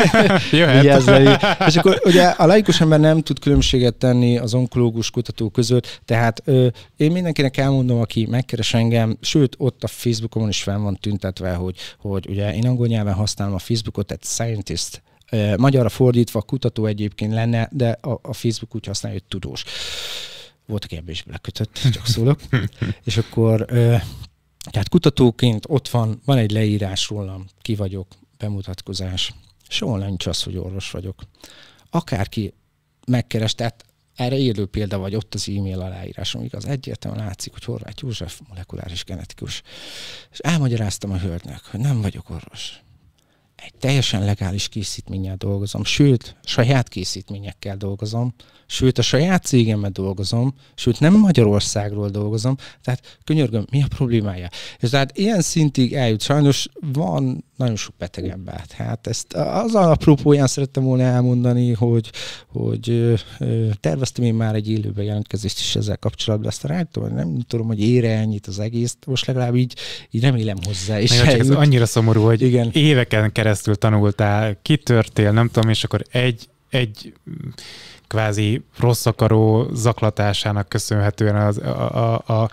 Jöhet. És akkor ugye a laikus ember nem tud különbséget tenni az onkológus kutató között, tehát ö, én mindenkinek elmondom, aki megkeres engem, sőt, ott a Facebookomon is fel van tüntetve, hogy, hogy ugye én angol nyelven használom a Facebookot, tehát scientist ö, magyarra fordítva kutató egyébként lenne, de a, a Facebook úgy használja, hogy tudós. Volt, aki ebbe is belekötött, csak szólok. és akkor ö, tehát kutatóként ott van, van egy leírás rólam, ki vagyok, bemutatkozás. Soha nincs az, hogy orvos vagyok. Akárki megkeres, tehát erre élő példa vagy ott az e-mail aláírásom, igaz? Egyértelműen látszik, hogy Horváth József molekuláris genetikus. És elmagyaráztam a hölgynek, hogy nem vagyok orvos. Egy teljesen legális készítménnyel dolgozom, sőt, saját készítményekkel dolgozom, sőt a saját cégemben dolgozom, sőt nem Magyarországról dolgozom, tehát könyörgöm, mi a problémája? És tehát ilyen szintig eljut, sajnos van nagyon sok beteg ember. Hát ezt az apropóján szerettem volna elmondani, hogy, hogy terveztem én már egy élőbe bejelentkezést is ezzel kapcsolatban, aztán rájöttem, nem tudom, hogy ére ennyit az egész, most legalább így, így remélem hozzá És Na, ez annyira szomorú, hogy Igen. éveken keresztül tanultál, kitörtél, nem tudom, és akkor egy, egy kvázi rossz akaró zaklatásának köszönhetően az, a, a, a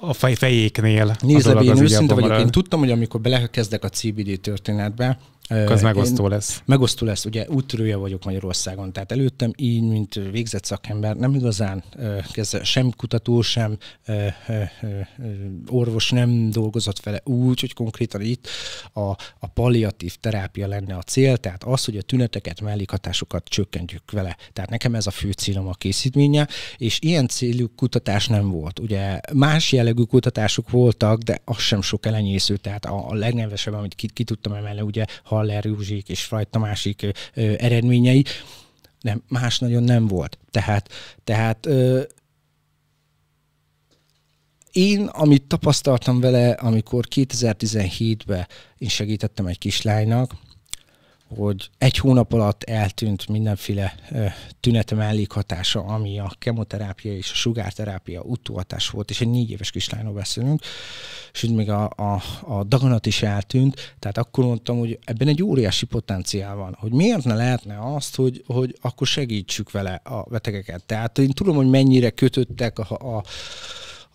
a fej, fejéknél. Nézd, én őszinte vagyok. Én tudtam, hogy amikor belekezdek a CBD történetbe, az megosztó lesz. Megosztó lesz, ugye úttörője vagyok Magyarországon, tehát előttem így, mint végzett szakember, nem igazán kezdve, sem kutató, sem orvos nem dolgozott vele úgy, hogy konkrétan itt a, a palliatív terápia lenne a cél, tehát az, hogy a tüneteket, mellékhatásokat csökkentjük vele. Tehát nekem ez a fő célom a készítménye, és ilyen célú kutatás nem volt. Ugye más jellegű kutatások voltak, de az sem sok elenyésző, tehát a, a legnevesebb, amit ki, ki tudtam emelni, ugye Haller Józsik és rajta másik eredményei, nem, más nagyon nem volt. Tehát, tehát ö, én, amit tapasztaltam vele, amikor 2017-ben én segítettem egy kislánynak, hogy egy hónap alatt eltűnt mindenféle tünete mellékhatása, ami a kemoterápia és a sugárterápia utóhatás volt, és egy négy éves kislányról beszélünk, és még a, a, a daganat is eltűnt, tehát akkor mondtam, hogy ebben egy óriási potenciál van, hogy miért ne lehetne azt, hogy, hogy akkor segítsük vele a betegeket. Tehát én tudom, hogy mennyire kötöttek a, a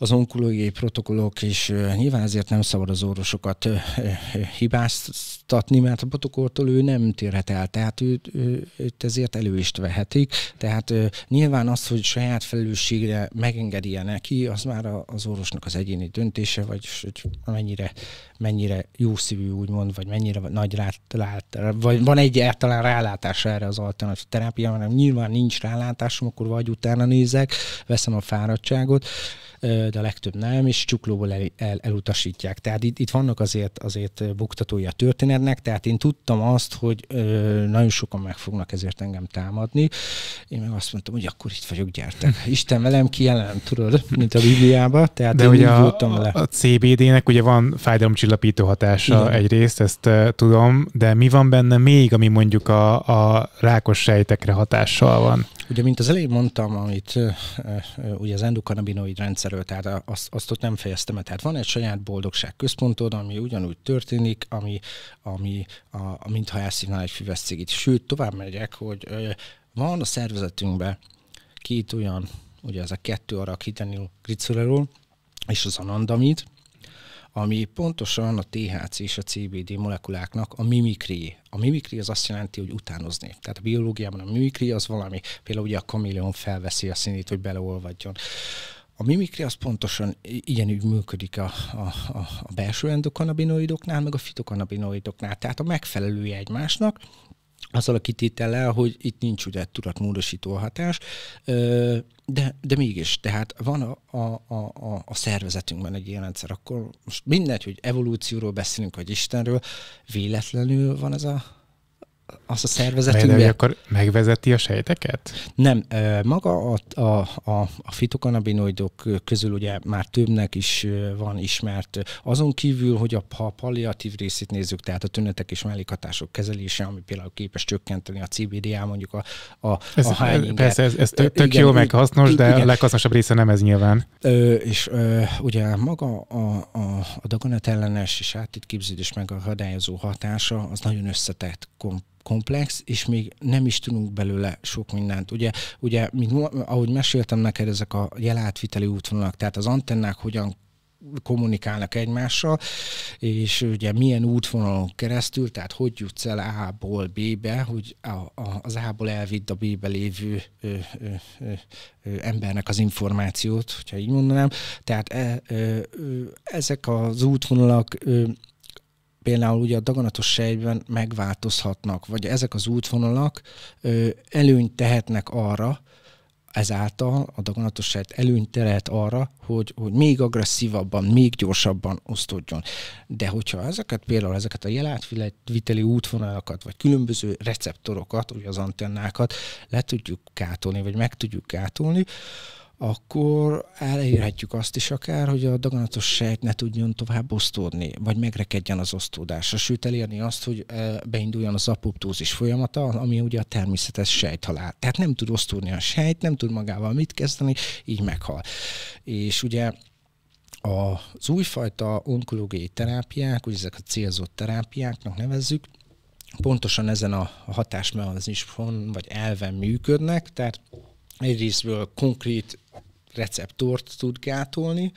az onkológiai protokollok, és nyilván ezért nem szabad az orvosokat hibáztatni, mert a protokolltól ő nem térhet el, tehát ő, ő, őt ezért elő is vehetik. Tehát nyilván az, hogy saját felelősségre megengedje neki, az már az orvosnak az egyéni döntése, vagy hogy mennyire, mennyire jó szívű, úgymond, vagy mennyire nagy rát, vagy van általán rálátása erre az alternatív terápia, hanem nyilván nincs rálátásom, akkor vagy utána nézek, veszem a fáradtságot, de a legtöbb nem, és csuklóból el, el, elutasítják. Tehát itt, itt vannak azért, azért buktatói a történetnek, tehát én tudtam azt, hogy nagyon sokan meg fognak ezért engem támadni. Én meg azt mondtam, hogy akkor itt vagyok, gyertek. Isten velem ki jelen, tudod, mint a Bibliában. Tehát de én ugye a, le. a CBD-nek ugye van fájdalomcsillapító hatása Igen. egyrészt, ezt tudom, de mi van benne még, ami mondjuk a, a rákos sejtekre hatással van? Ugye, mint az elején mondtam, amit ugye az endokannabinoid rendszer erről, tehát azt, azt ott nem fejeztem el. Tehát van egy saját boldogság központod, ami ugyanúgy történik, ami, ami a, a mintha elszignál egy füves cigit. Sőt, tovább megyek, hogy ö, van a szervezetünkben két olyan, ugye ez a kettő arra kitenil Gricolerul, és az anandamid, ami pontosan a THC és a CBD molekuláknak a mimikri. A mimikri az azt jelenti, hogy utánozni. Tehát a biológiában a mimikri az valami, például ugye a kaméleon felveszi a színét, hogy beleolvadjon. A mimikri az pontosan ugyanúgy működik a, a, a, belső endokannabinoidoknál, meg a fitokannabinoidoknál, tehát a megfelelője egymásnak, azzal a kitétellel, hogy itt nincs ugye tudatmódosító hatás, de, de mégis, tehát van a, a, a, a szervezetünkben egy ilyen rendszer, akkor most mindegy, hogy evolúcióról beszélünk, vagy Istenről, véletlenül van ez a az a szervezetünkbe. De akkor megvezeti a sejteket? Nem, maga a, a, a, a fitokanabinoidok közül ugye már többnek is van ismert. Azon kívül, hogy a, ha a palliatív részét nézzük, tehát a tünetek és mellékhatások kezelése, ami például képes csökkenteni a CBDA, mondjuk a, a, ez, a Persze, ez, ez tök, tök igen, jó, meg hasznos, de igen. a leghasznosabb része nem ez nyilván. Ö, és ö, ugye maga a, a, a daganat ellenes és átitképződés meg a hadályozó hatása, az nagyon összetett, komp komplex, és még nem is tudunk belőle sok mindent. Ugye, ugye mint, ahogy meséltem neked, ezek a jelátviteli útvonalak, tehát az antennák hogyan kommunikálnak egymással, és ugye milyen útvonalon keresztül, tehát hogy jutsz el A-ból B-be, hogy a, az A-ból elvidd a B-be lévő ö, ö, ö, ö, embernek az információt, hogyha így mondanám. Tehát e, ö, ö, ezek az útvonalak ö, például ugye a daganatos sejtben megváltozhatnak, vagy ezek az útvonalak ö, előnyt tehetnek arra, ezáltal a daganatos sejt előnyt tehet arra, hogy, hogy még agresszívabban, még gyorsabban osztódjon. De hogyha ezeket, például ezeket a jelátviteli útvonalakat, vagy különböző receptorokat, ugye az antennákat le tudjuk kátolni, vagy meg tudjuk kátolni, akkor elérhetjük azt is akár, hogy a daganatos sejt ne tudjon tovább osztódni, vagy megrekedjen az osztódásra, sőt elérni azt, hogy e, beinduljon az apoptózis folyamata, ami ugye a természetes sejthalál. Tehát nem tud osztódni a sejt, nem tud magával mit kezdeni, így meghal. És ugye az újfajta onkológiai terápiák, úgy ezek a célzott terápiáknak nevezzük, pontosan ezen a hatásmechanizmuson vagy elven működnek, tehát egyrésztről konkrét receptort tud gátolni.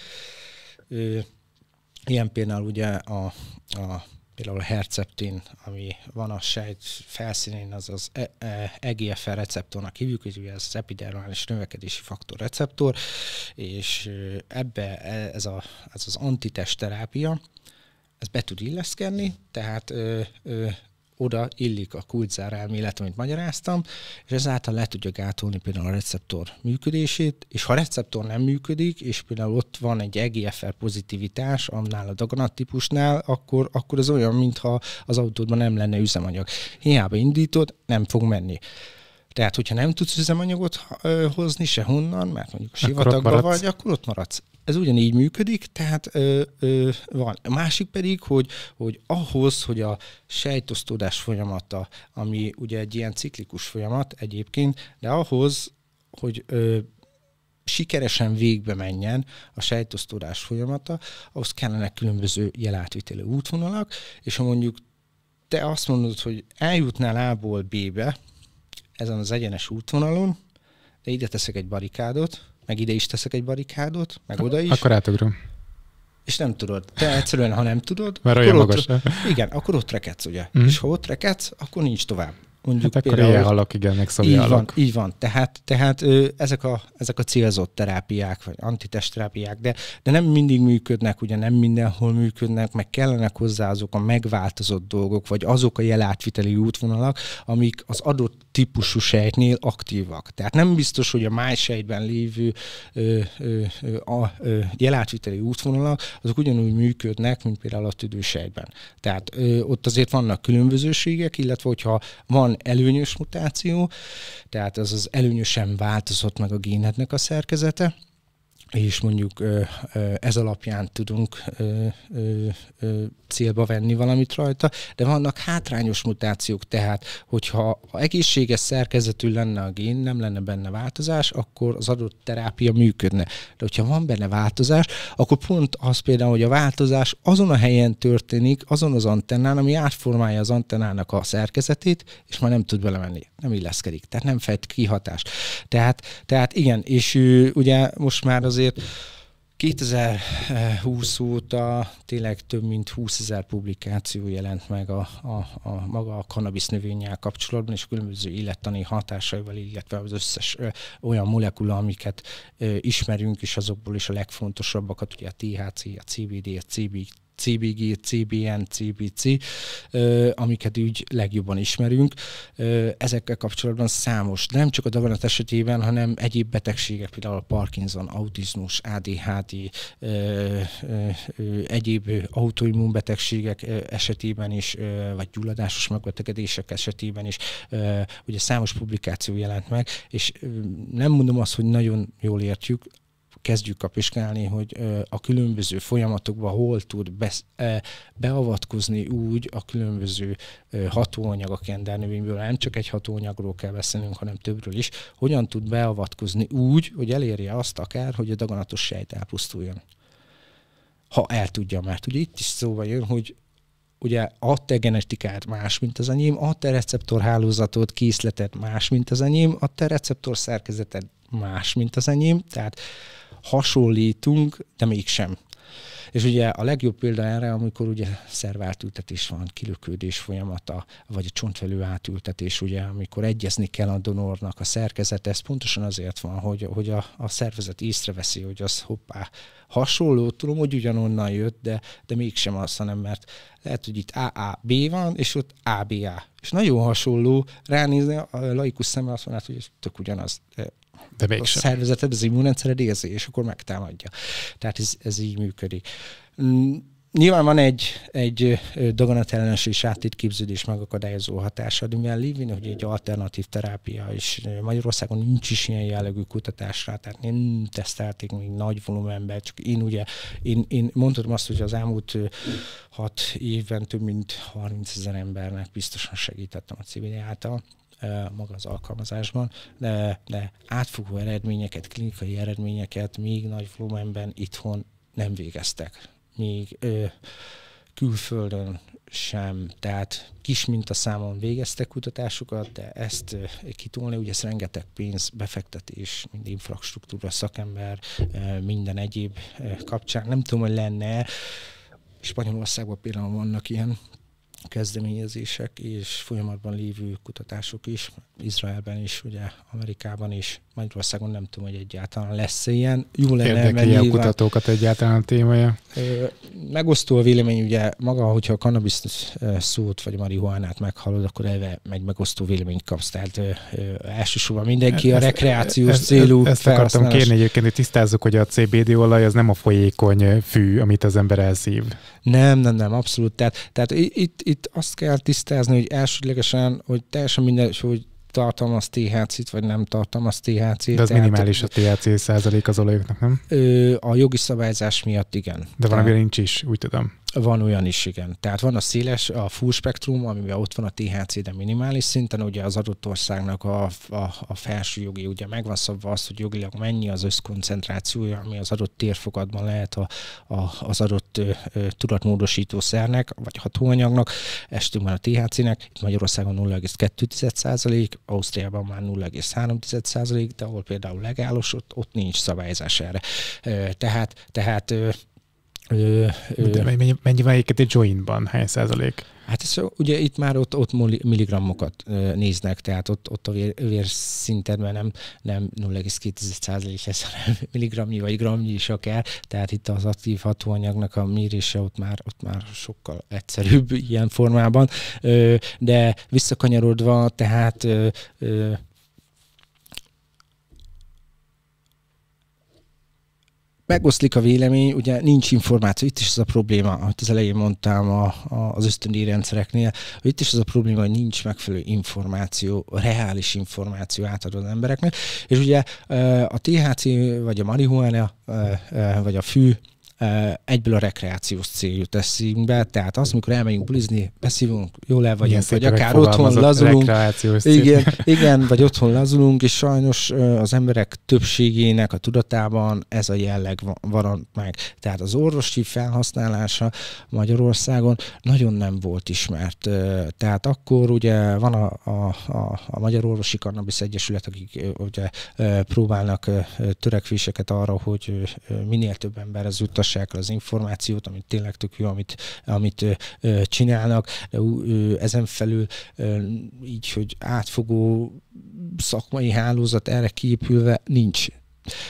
Ilyen például ugye a, a például a herceptin, ami van a sejt felszínén, az az EGFR e, e receptornak hívjuk, hogy ugye ez epidermális növekedési faktor receptor, és ebbe e, ez, a, ez az antitest terápia, ez be tud illeszkedni, tehát ö, ö, oda illik a kulcszár elmélet, amit magyaráztam, és ezáltal le tudja gátolni például a receptor működését, és ha a receptor nem működik, és például ott van egy EGFR pozitivitás annál a daganat típusnál, akkor, akkor az olyan, mintha az autódban nem lenne üzemanyag. Hiába indítod, nem fog menni. Tehát, hogyha nem tudsz üzemanyagot hozni honnan, mert mondjuk a sivatagban vagy, akkor ott maradsz. Ez ugyanígy működik, tehát ö, ö, van. A másik pedig, hogy, hogy ahhoz, hogy a sejtosztódás folyamata, ami ugye egy ilyen ciklikus folyamat egyébként, de ahhoz, hogy ö, sikeresen végbe menjen a sejtosztódás folyamata, ahhoz kellene különböző jelátvitelő útvonalak, és ha mondjuk te azt mondod, hogy eljutnál A-ból B-be, ezen az egyenes útvonalon, de ide teszek egy barikádot, meg ide is teszek egy barikádot, meg oda is. Akkor átugrom. És nem tudod. Te egyszerűen, ha nem tudod, Mert akkor olyan ott, magas. igen, akkor ott rekedsz, ugye? Mm. És ha ott rekedsz, akkor nincs tovább mondjuk hát akkor például, ilyen halak, igen, meg így van, így van. Tehát, tehát ö, ezek, a, ezek a célzott terápiák, vagy antitestterápiák, de, de nem mindig működnek, ugye nem mindenhol működnek, meg kellenek hozzá azok a megváltozott dolgok, vagy azok a jelátviteli útvonalak, amik az adott típusú sejtnél aktívak. Tehát nem biztos, hogy a sejtben lévő ö, ö, ö, a, ö, jelátviteli útvonalak, azok ugyanúgy működnek, mint például a tüdősejtben. Tehát ö, ott azért vannak különbözőségek, illetve hogyha van előnyös mutáció, tehát az az előnyösen változott meg a génetnek a szerkezete, és mondjuk ez alapján tudunk célba venni valamit rajta, de vannak hátrányos mutációk, tehát hogyha egészséges szerkezetű lenne a gén, nem lenne benne változás, akkor az adott terápia működne. De hogyha van benne változás, akkor pont az például, hogy a változás azon a helyen történik, azon az antennán, ami átformálja az antennának a szerkezetét, és már nem tud belemenni, nem illeszkedik, tehát nem fejt kihatást. Tehát, tehát igen, és ugye most már az azért 2020 óta tényleg több mint 20 ezer publikáció jelent meg a, a, a maga a cannabis növényel kapcsolatban, és különböző élettani hatásaival, illetve az összes ö, olyan molekula, amiket ö, ismerünk, és azokból is a legfontosabbakat, ugye a THC, a CBD, a CBT, CBG, CBN, CBC, amiket úgy legjobban ismerünk. Ezekkel kapcsolatban számos, nem csak a daganat esetében, hanem egyéb betegségek, például a Parkinson, autizmus, ADHD, egyéb autoimmun betegségek esetében is, vagy gyulladásos megbetegedések esetében is, ugye számos publikáció jelent meg, és nem mondom azt, hogy nagyon jól értjük, kezdjük kapiskálni, hogy a különböző folyamatokban hol tud beavatkozni úgy a különböző hatóanyag a kendernövényből, nem csak egy hatóanyagról kell beszélnünk, hanem többről is, hogyan tud beavatkozni úgy, hogy elérje azt akár, hogy a daganatos sejt elpusztuljon. Ha el tudja, mert ugye itt is szóval jön, hogy ugye a te genetikát más, mint az enyém, a te receptor hálózatot, készletet más, mint az enyém, a te receptor szerkezeted más, mint az enyém, tehát hasonlítunk, de mégsem. És ugye a legjobb példa erre, amikor ugye szervátültetés van, kilökődés folyamata, vagy a csontvelő átültetés, ugye, amikor egyezni kell a donornak a szerkezet, ez pontosan azért van, hogy, hogy a, a szervezet észreveszi, hogy az hoppá, hasonló, tudom, hogy ugyanonnan jött, de, de mégsem az, hanem mert lehet, hogy itt AAB van, és ott ABA. És nagyon hasonló, ránézni a laikus szemmel azt mondja, hogy ez tök ugyanaz. De még A szervezeted, az immunrendszered érzi, és akkor megtámadja. Tehát ez, ez így működik. Mm, nyilván van egy, egy daganatellenes és átétképződés megakadályozó hatása, de mivel lévén, hogy egy alternatív terápia, és Magyarországon nincs is ilyen jellegű kutatásra, tehát nem tesztelték még nagy volumenben, csak én ugye, én, én mondhatom azt, hogy az elmúlt hat évben több mint 30 ezer embernek biztosan segítettem a civil által maga az alkalmazásban, de, de átfogó eredményeket, klinikai eredményeket még nagy volumenben itthon nem végeztek. Még ö, külföldön sem, tehát kis mintaszámon végeztek kutatásokat, de ezt kitolni, ugye ez rengeteg pénz, befektetés, mind infrastruktúra, szakember, minden egyéb kapcsán. Nem tudom, hogy lenne Spanyolországban például vannak ilyen kezdeményezések és folyamatban lévő kutatások is, Izraelben is, ugye Amerikában is, Magyarországon nem tudom, hogy egyáltalán lesz ilyen. Jó lenne, Érdekli a kutatókat egyáltalán a témája. Megosztó a vélemény, ugye maga, hogyha a cannabis szót vagy marihuánát meghallod, akkor eleve meg megosztó véleményt kapsz. Tehát ö, ö, elsősorban mindenki ezt, a rekreációs ezt, célú Ezt, ezt akartam kérni egyébként, hogy tisztázzuk, hogy a CBD olaj az nem a folyékony fű, amit az ember elszív. Nem, nem, nem, abszolút. Tehát, tehát itt, itt itt azt kell tisztázni, hogy elsődlegesen, hogy teljesen minden, hogy tartalmaz THC-t, vagy nem tartalmaz THC-t. De az minimális a THC százalék az olajoknak, nem? Ö, a jogi szabályzás miatt igen. De van, nincs is, úgy tudom. Van olyan is, igen. Tehát van a széles, a full spektrum, amiben ott van a THC, de minimális szinten, ugye az adott országnak a, a, a felső jogi, ugye megvan szabva az, hogy jogilag mennyi az összkoncentrációja, ami az adott térfokatban lehet a, a, az adott ö, ö, tudatmódosító szernek, vagy hatóanyagnak, estünk van a THC-nek, itt Magyarországon 0,2%, Ausztriában már 0,3%, de ahol például legálos, ott, ott nincs szabályzás erre. Ö, tehát, tehát Ö, ö, mennyi, mennyi van egyébként egy joinban? Hány százalék? Hát ez, ugye itt már ott, ott milligrammokat néznek, tehát ott, ott a vérszinten vér nem, nem 0,2 ez, hanem milligramnyi vagy gramnyi is akár, tehát itt az aktív hatóanyagnak a mérése ott már, ott már sokkal egyszerűbb ilyen formában, de visszakanyarodva, tehát megoszlik a vélemény, ugye nincs információ, itt is ez a probléma, amit az elején mondtam a, a, az ösztöndi rendszereknél, hogy itt is ez a probléma, hogy nincs megfelelő információ, reális információ átadva az embereknek, és ugye a THC, vagy a marihuana, vagy a fű egyből a rekreációs célú teszünk be, tehát az, mikor elmegyünk bulizni, beszívunk, jól el vagyunk, vagy akár otthon lazulunk. Igen, igen, vagy otthon lazulunk, és sajnos az emberek többségének a tudatában ez a jelleg van meg. Tehát az orvosi felhasználása Magyarországon nagyon nem volt ismert. Tehát akkor ugye van a, a, a, a Magyar Orvosi Cannabis Egyesület, akik ugye próbálnak törekvéseket arra, hogy minél több az jut juttassák el az információt, amit tényleg tök jó, amit, amit ö, csinálnak, de ö, ezen felül ö, így, hogy átfogó szakmai hálózat erre kiépülve nincs.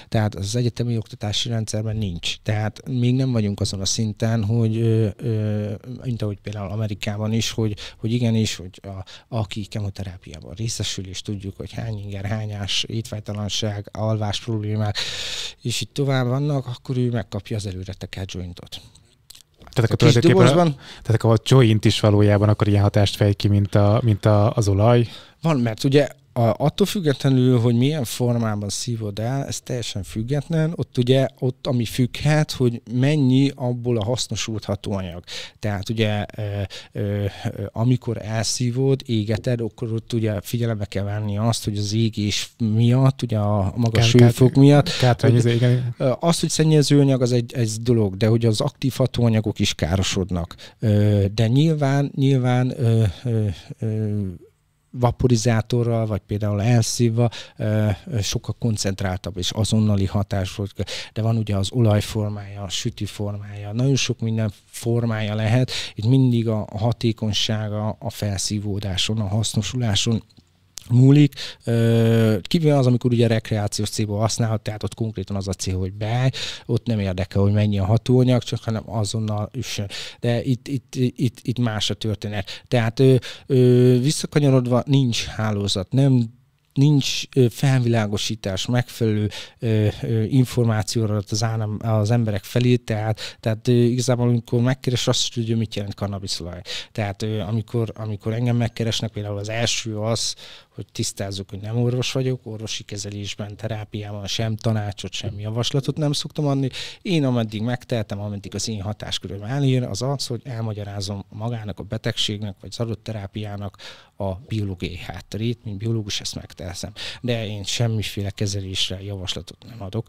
Tehát az egyetemi oktatási rendszerben nincs. Tehát még nem vagyunk azon a szinten, hogy mint ahogy például Amerikában is, hogy, hogy igenis, hogy a, aki kemoterápiában részesül, és tudjuk, hogy hány inger, hányás, étvágytalanság, alvás problémák, és itt tovább vannak, akkor ő megkapja az előre tekert jointot. Tehát akkor a, tehát akkor a joint is valójában akkor ilyen hatást fej ki, mint, a, mint a, az olaj. Van, mert ugye a, attól függetlenül, hogy milyen formában szívod el, ez teljesen független, ott ugye, ott ami függhet, hogy mennyi abból a hasznosulható anyag. Tehát ugye, ö, ö, amikor elszívod, égeted, akkor ott ugye figyelembe kell venni azt, hogy az égés miatt, ugye a magas hőfok miatt, hogy, égen. az, hogy szennyező anyag, az egy, egy dolog, de hogy az aktív hatóanyagok is károsodnak. De nyilván, nyilván ö, ö, ö, vaporizátorral, vagy például elszívva sokkal koncentráltabb és azonnali hatás volt. De van ugye az olajformája, a süti formája, nagyon sok minden formája lehet, itt mindig a hatékonysága a felszívódáson, a hasznosuláson múlik. Kivéve az, amikor ugye rekreációs célból használhat, tehát ott konkrétan az a cél, hogy be, ott nem érdekel, hogy mennyi a hatóanyag, csak hanem azonnal üssön. De itt, itt, itt, itt más a történet. Tehát ö, ö, visszakanyarodva nincs hálózat, nem nincs felvilágosítás, megfelelő információra az, állam, az emberek felé, tehát, tehát igazából amikor megkeres azt, hogy mit jelent kannabiszolaj. Tehát amikor, amikor engem megkeresnek, például az első az, hogy tisztázzuk, hogy nem orvos vagyok, orvosi kezelésben, terápiában sem tanácsot, sem javaslatot nem szoktam adni. Én ameddig megtehetem, ameddig az én hatásköröm elér, az az, hogy elmagyarázom magának a betegségnek, vagy az adott terápiának a biológiai hátterét, mint biológus ezt megteszem, de én semmiféle kezelésre javaslatot nem adok.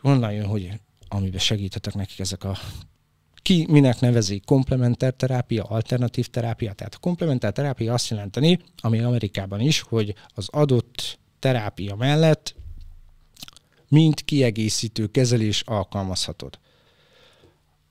Honnan jön, hogy amiben segíthetek nekik ezek a ki minek nevezi komplementer terápia, alternatív terápia. Tehát a komplementer terápia azt jelenteni, ami Amerikában is, hogy az adott terápia mellett mint kiegészítő kezelés alkalmazhatod.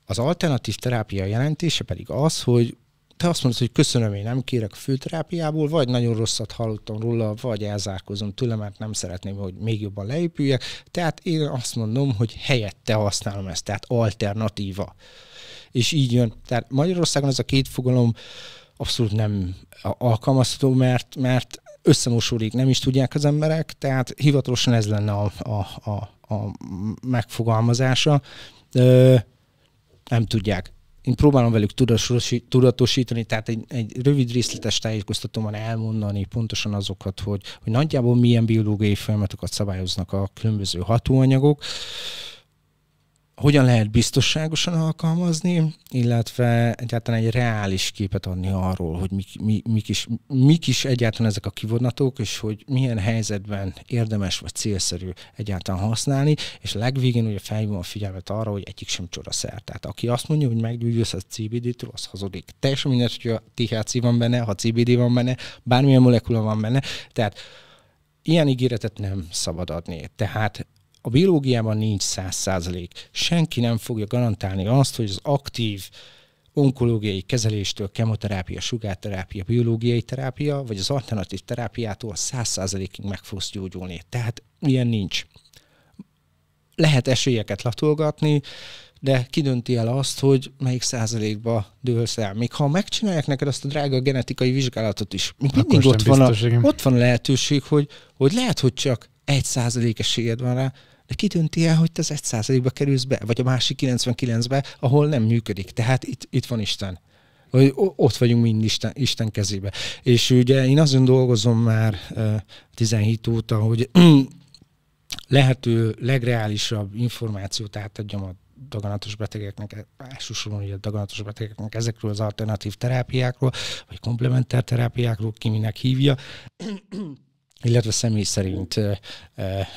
Az alternatív terápia jelentése pedig az, hogy te azt mondod, hogy köszönöm, én nem kérek a főterápiából, vagy nagyon rosszat hallottam róla, vagy elzárkozom tőle, mert nem szeretném, hogy még jobban leépüljek. Tehát én azt mondom, hogy helyette használom ezt, tehát alternatíva. És így jön. Tehát Magyarországon ez a két fogalom abszolút nem alkalmazható, mert, mert összemosódik, nem is tudják az emberek, tehát hivatalosan ez lenne a, a, a, a megfogalmazása. Ö, nem tudják én próbálom velük tudatosítani, tehát egy, egy rövid részletes tájékoztatóban elmondani pontosan azokat, hogy, hogy nagyjából milyen biológiai folyamatokat szabályoznak a különböző hatóanyagok, hogyan lehet biztonságosan alkalmazni, illetve egyáltalán egy reális képet adni arról, hogy mik, mi, mik, is, mik is egyáltalán ezek a kivonatok, és hogy milyen helyzetben érdemes vagy célszerű egyáltalán használni, és legvégén ugye felhívom a figyelmet arra, hogy egyik sem csodaszer. Tehát aki azt mondja, hogy meggyógyulsz a CBD-től, az hazudik. Teljesen mindegy, hogy a THC van benne, ha CBD van benne, bármilyen molekula van benne. Tehát ilyen ígéretet nem szabad adni. Tehát a biológiában nincs száz százalék. Senki nem fogja garantálni azt, hogy az aktív onkológiai kezeléstől, kemoterápia, sugárterápia, biológiai terápia, vagy az alternatív terápiától száz százalékig meg fogsz gyógyulni. Tehát ilyen nincs. Lehet esélyeket latolgatni, de kidönti el azt, hogy melyik százalékba dőlsz el. Még ha megcsinálják neked azt a drága genetikai vizsgálatot is, mindig ott van, a, ott van a lehetőség, hogy, hogy lehet, hogy csak egy százalék esélyed van rá, de dönti el, hogy te az egy százalékba kerülsz be, vagy a másik 99-be, ahol nem működik. Tehát itt, itt van Isten hogy ott vagyunk mind Isten, Isten kezébe. És ugye én azon dolgozom már 17 óta, hogy lehető legreálisabb információt átadjam a daganatos betegeknek, elsősorban ugye a daganatos betegeknek ezekről az alternatív terápiákról, vagy komplementer terápiákról, ki minek hívja. illetve személy szerint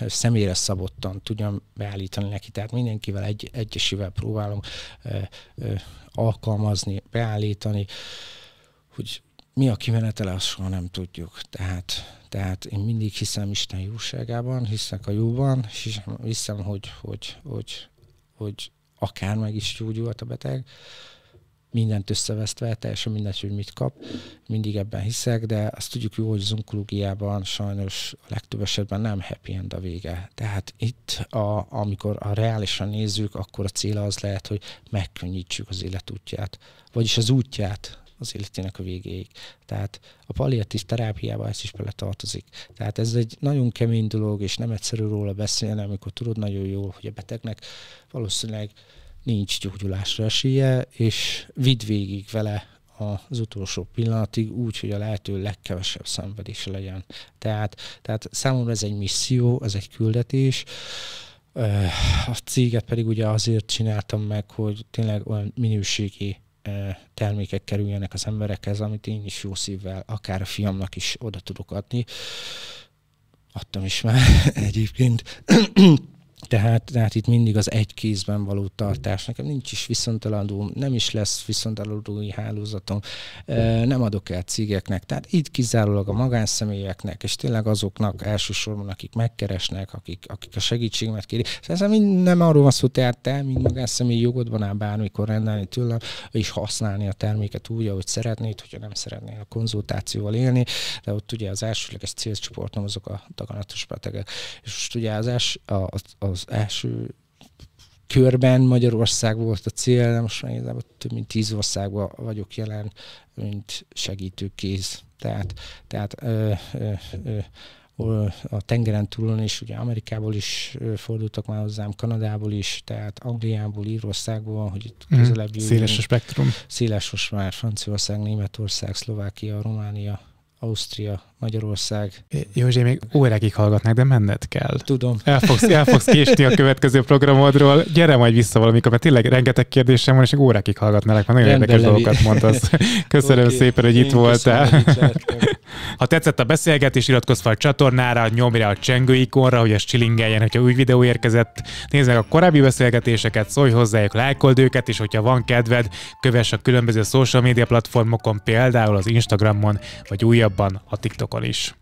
személyre szabottan tudjam beállítani neki. Tehát mindenkivel egy, egyesével próbálom alkalmazni, beállítani, hogy mi a kimenetele, azt soha nem tudjuk. Tehát, tehát én mindig hiszem Isten jóságában, hiszek a jóban, és hiszem, hogy, hogy, hogy, hogy akár meg is gyógyult a beteg, mindent összevesztve, teljesen mindegy, hogy mit kap, mindig ebben hiszek, de azt tudjuk jó, hogy az onkológiában sajnos a legtöbb esetben nem happy end a vége. Tehát itt, a, amikor a reálisan nézzük, akkor a cél az lehet, hogy megkönnyítsük az életútját, vagyis az útját az életének a végéig. Tehát a palliatív terápiába ez is bele tartozik, Tehát ez egy nagyon kemény dolog, és nem egyszerű róla beszélni, amikor tudod nagyon jól, hogy a betegnek valószínűleg nincs gyógyulásra esélye, és vidd végig vele az utolsó pillanatig úgy, hogy a lehető legkevesebb szenvedés legyen. Tehát, tehát számomra ez egy misszió, ez egy küldetés, a céget pedig ugye azért csináltam meg, hogy tényleg olyan minőségi termékek kerüljenek az emberekhez, amit én is jó szívvel, akár a fiamnak is oda tudok adni. Adtam is már egyébként. Tehát, tehát itt mindig az egy kézben való tartás. Nekem nincs is viszonteladóm, nem is lesz viszonteladói hálózatom, nem adok el cégeknek. Tehát itt kizárólag a magánszemélyeknek, és tényleg azoknak elsősorban, akik megkeresnek, akik, akik a segítségemet kérik. Szóval ez mind nem arról van szó, tehát te, mint magánszemély jogodban áll bármikor rendelni tőlem, és használni a terméket úgy, ahogy szeretnéd, hogyha nem szeretnél a konzultációval élni, de ott ugye az elsőleges célcsoportom azok a daganatos betegek. És most ugye az els, a, a az első körben Magyarország volt a cél, de most már igazából több mint tíz országban vagyok jelen, mint segítőkéz. Tehát, tehát ö, ö, ö, a tengeren túlon is, ugye Amerikából is fordultak már hozzám, Kanadából is, tehát Angliából, Írországból, hogy itt mm, közelebb jövünk. Széles a spektrum. Széles most már Franciaország, Németország, Szlovákia, Románia, Ausztria, Magyarország. Józsi, még órákig hallgatnák, de menned kell. Tudom. El fogsz, el fogsz késni a következő programodról. Gyere majd vissza valamikor, mert tényleg rengeteg kérdésem van, és még órákig hallgatnálak, mert nagyon Rendben érdekes levi. dolgokat mondasz. Köszönöm okay. szépen, hogy Én itt voltál. Köszönöm, ha tetszett a beszélgetés, iratkozz fel a csatornára, nyomj rá a csengő ikonra, hogy ez csilingeljen, hogyha új videó érkezett. Nézd meg a korábbi beszélgetéseket, szólj hozzájuk, lájkold őket, és hogyha van kedved, kövess a különböző social media platformokon, például az Instagramon, vagy újabban a TikTok célokon is.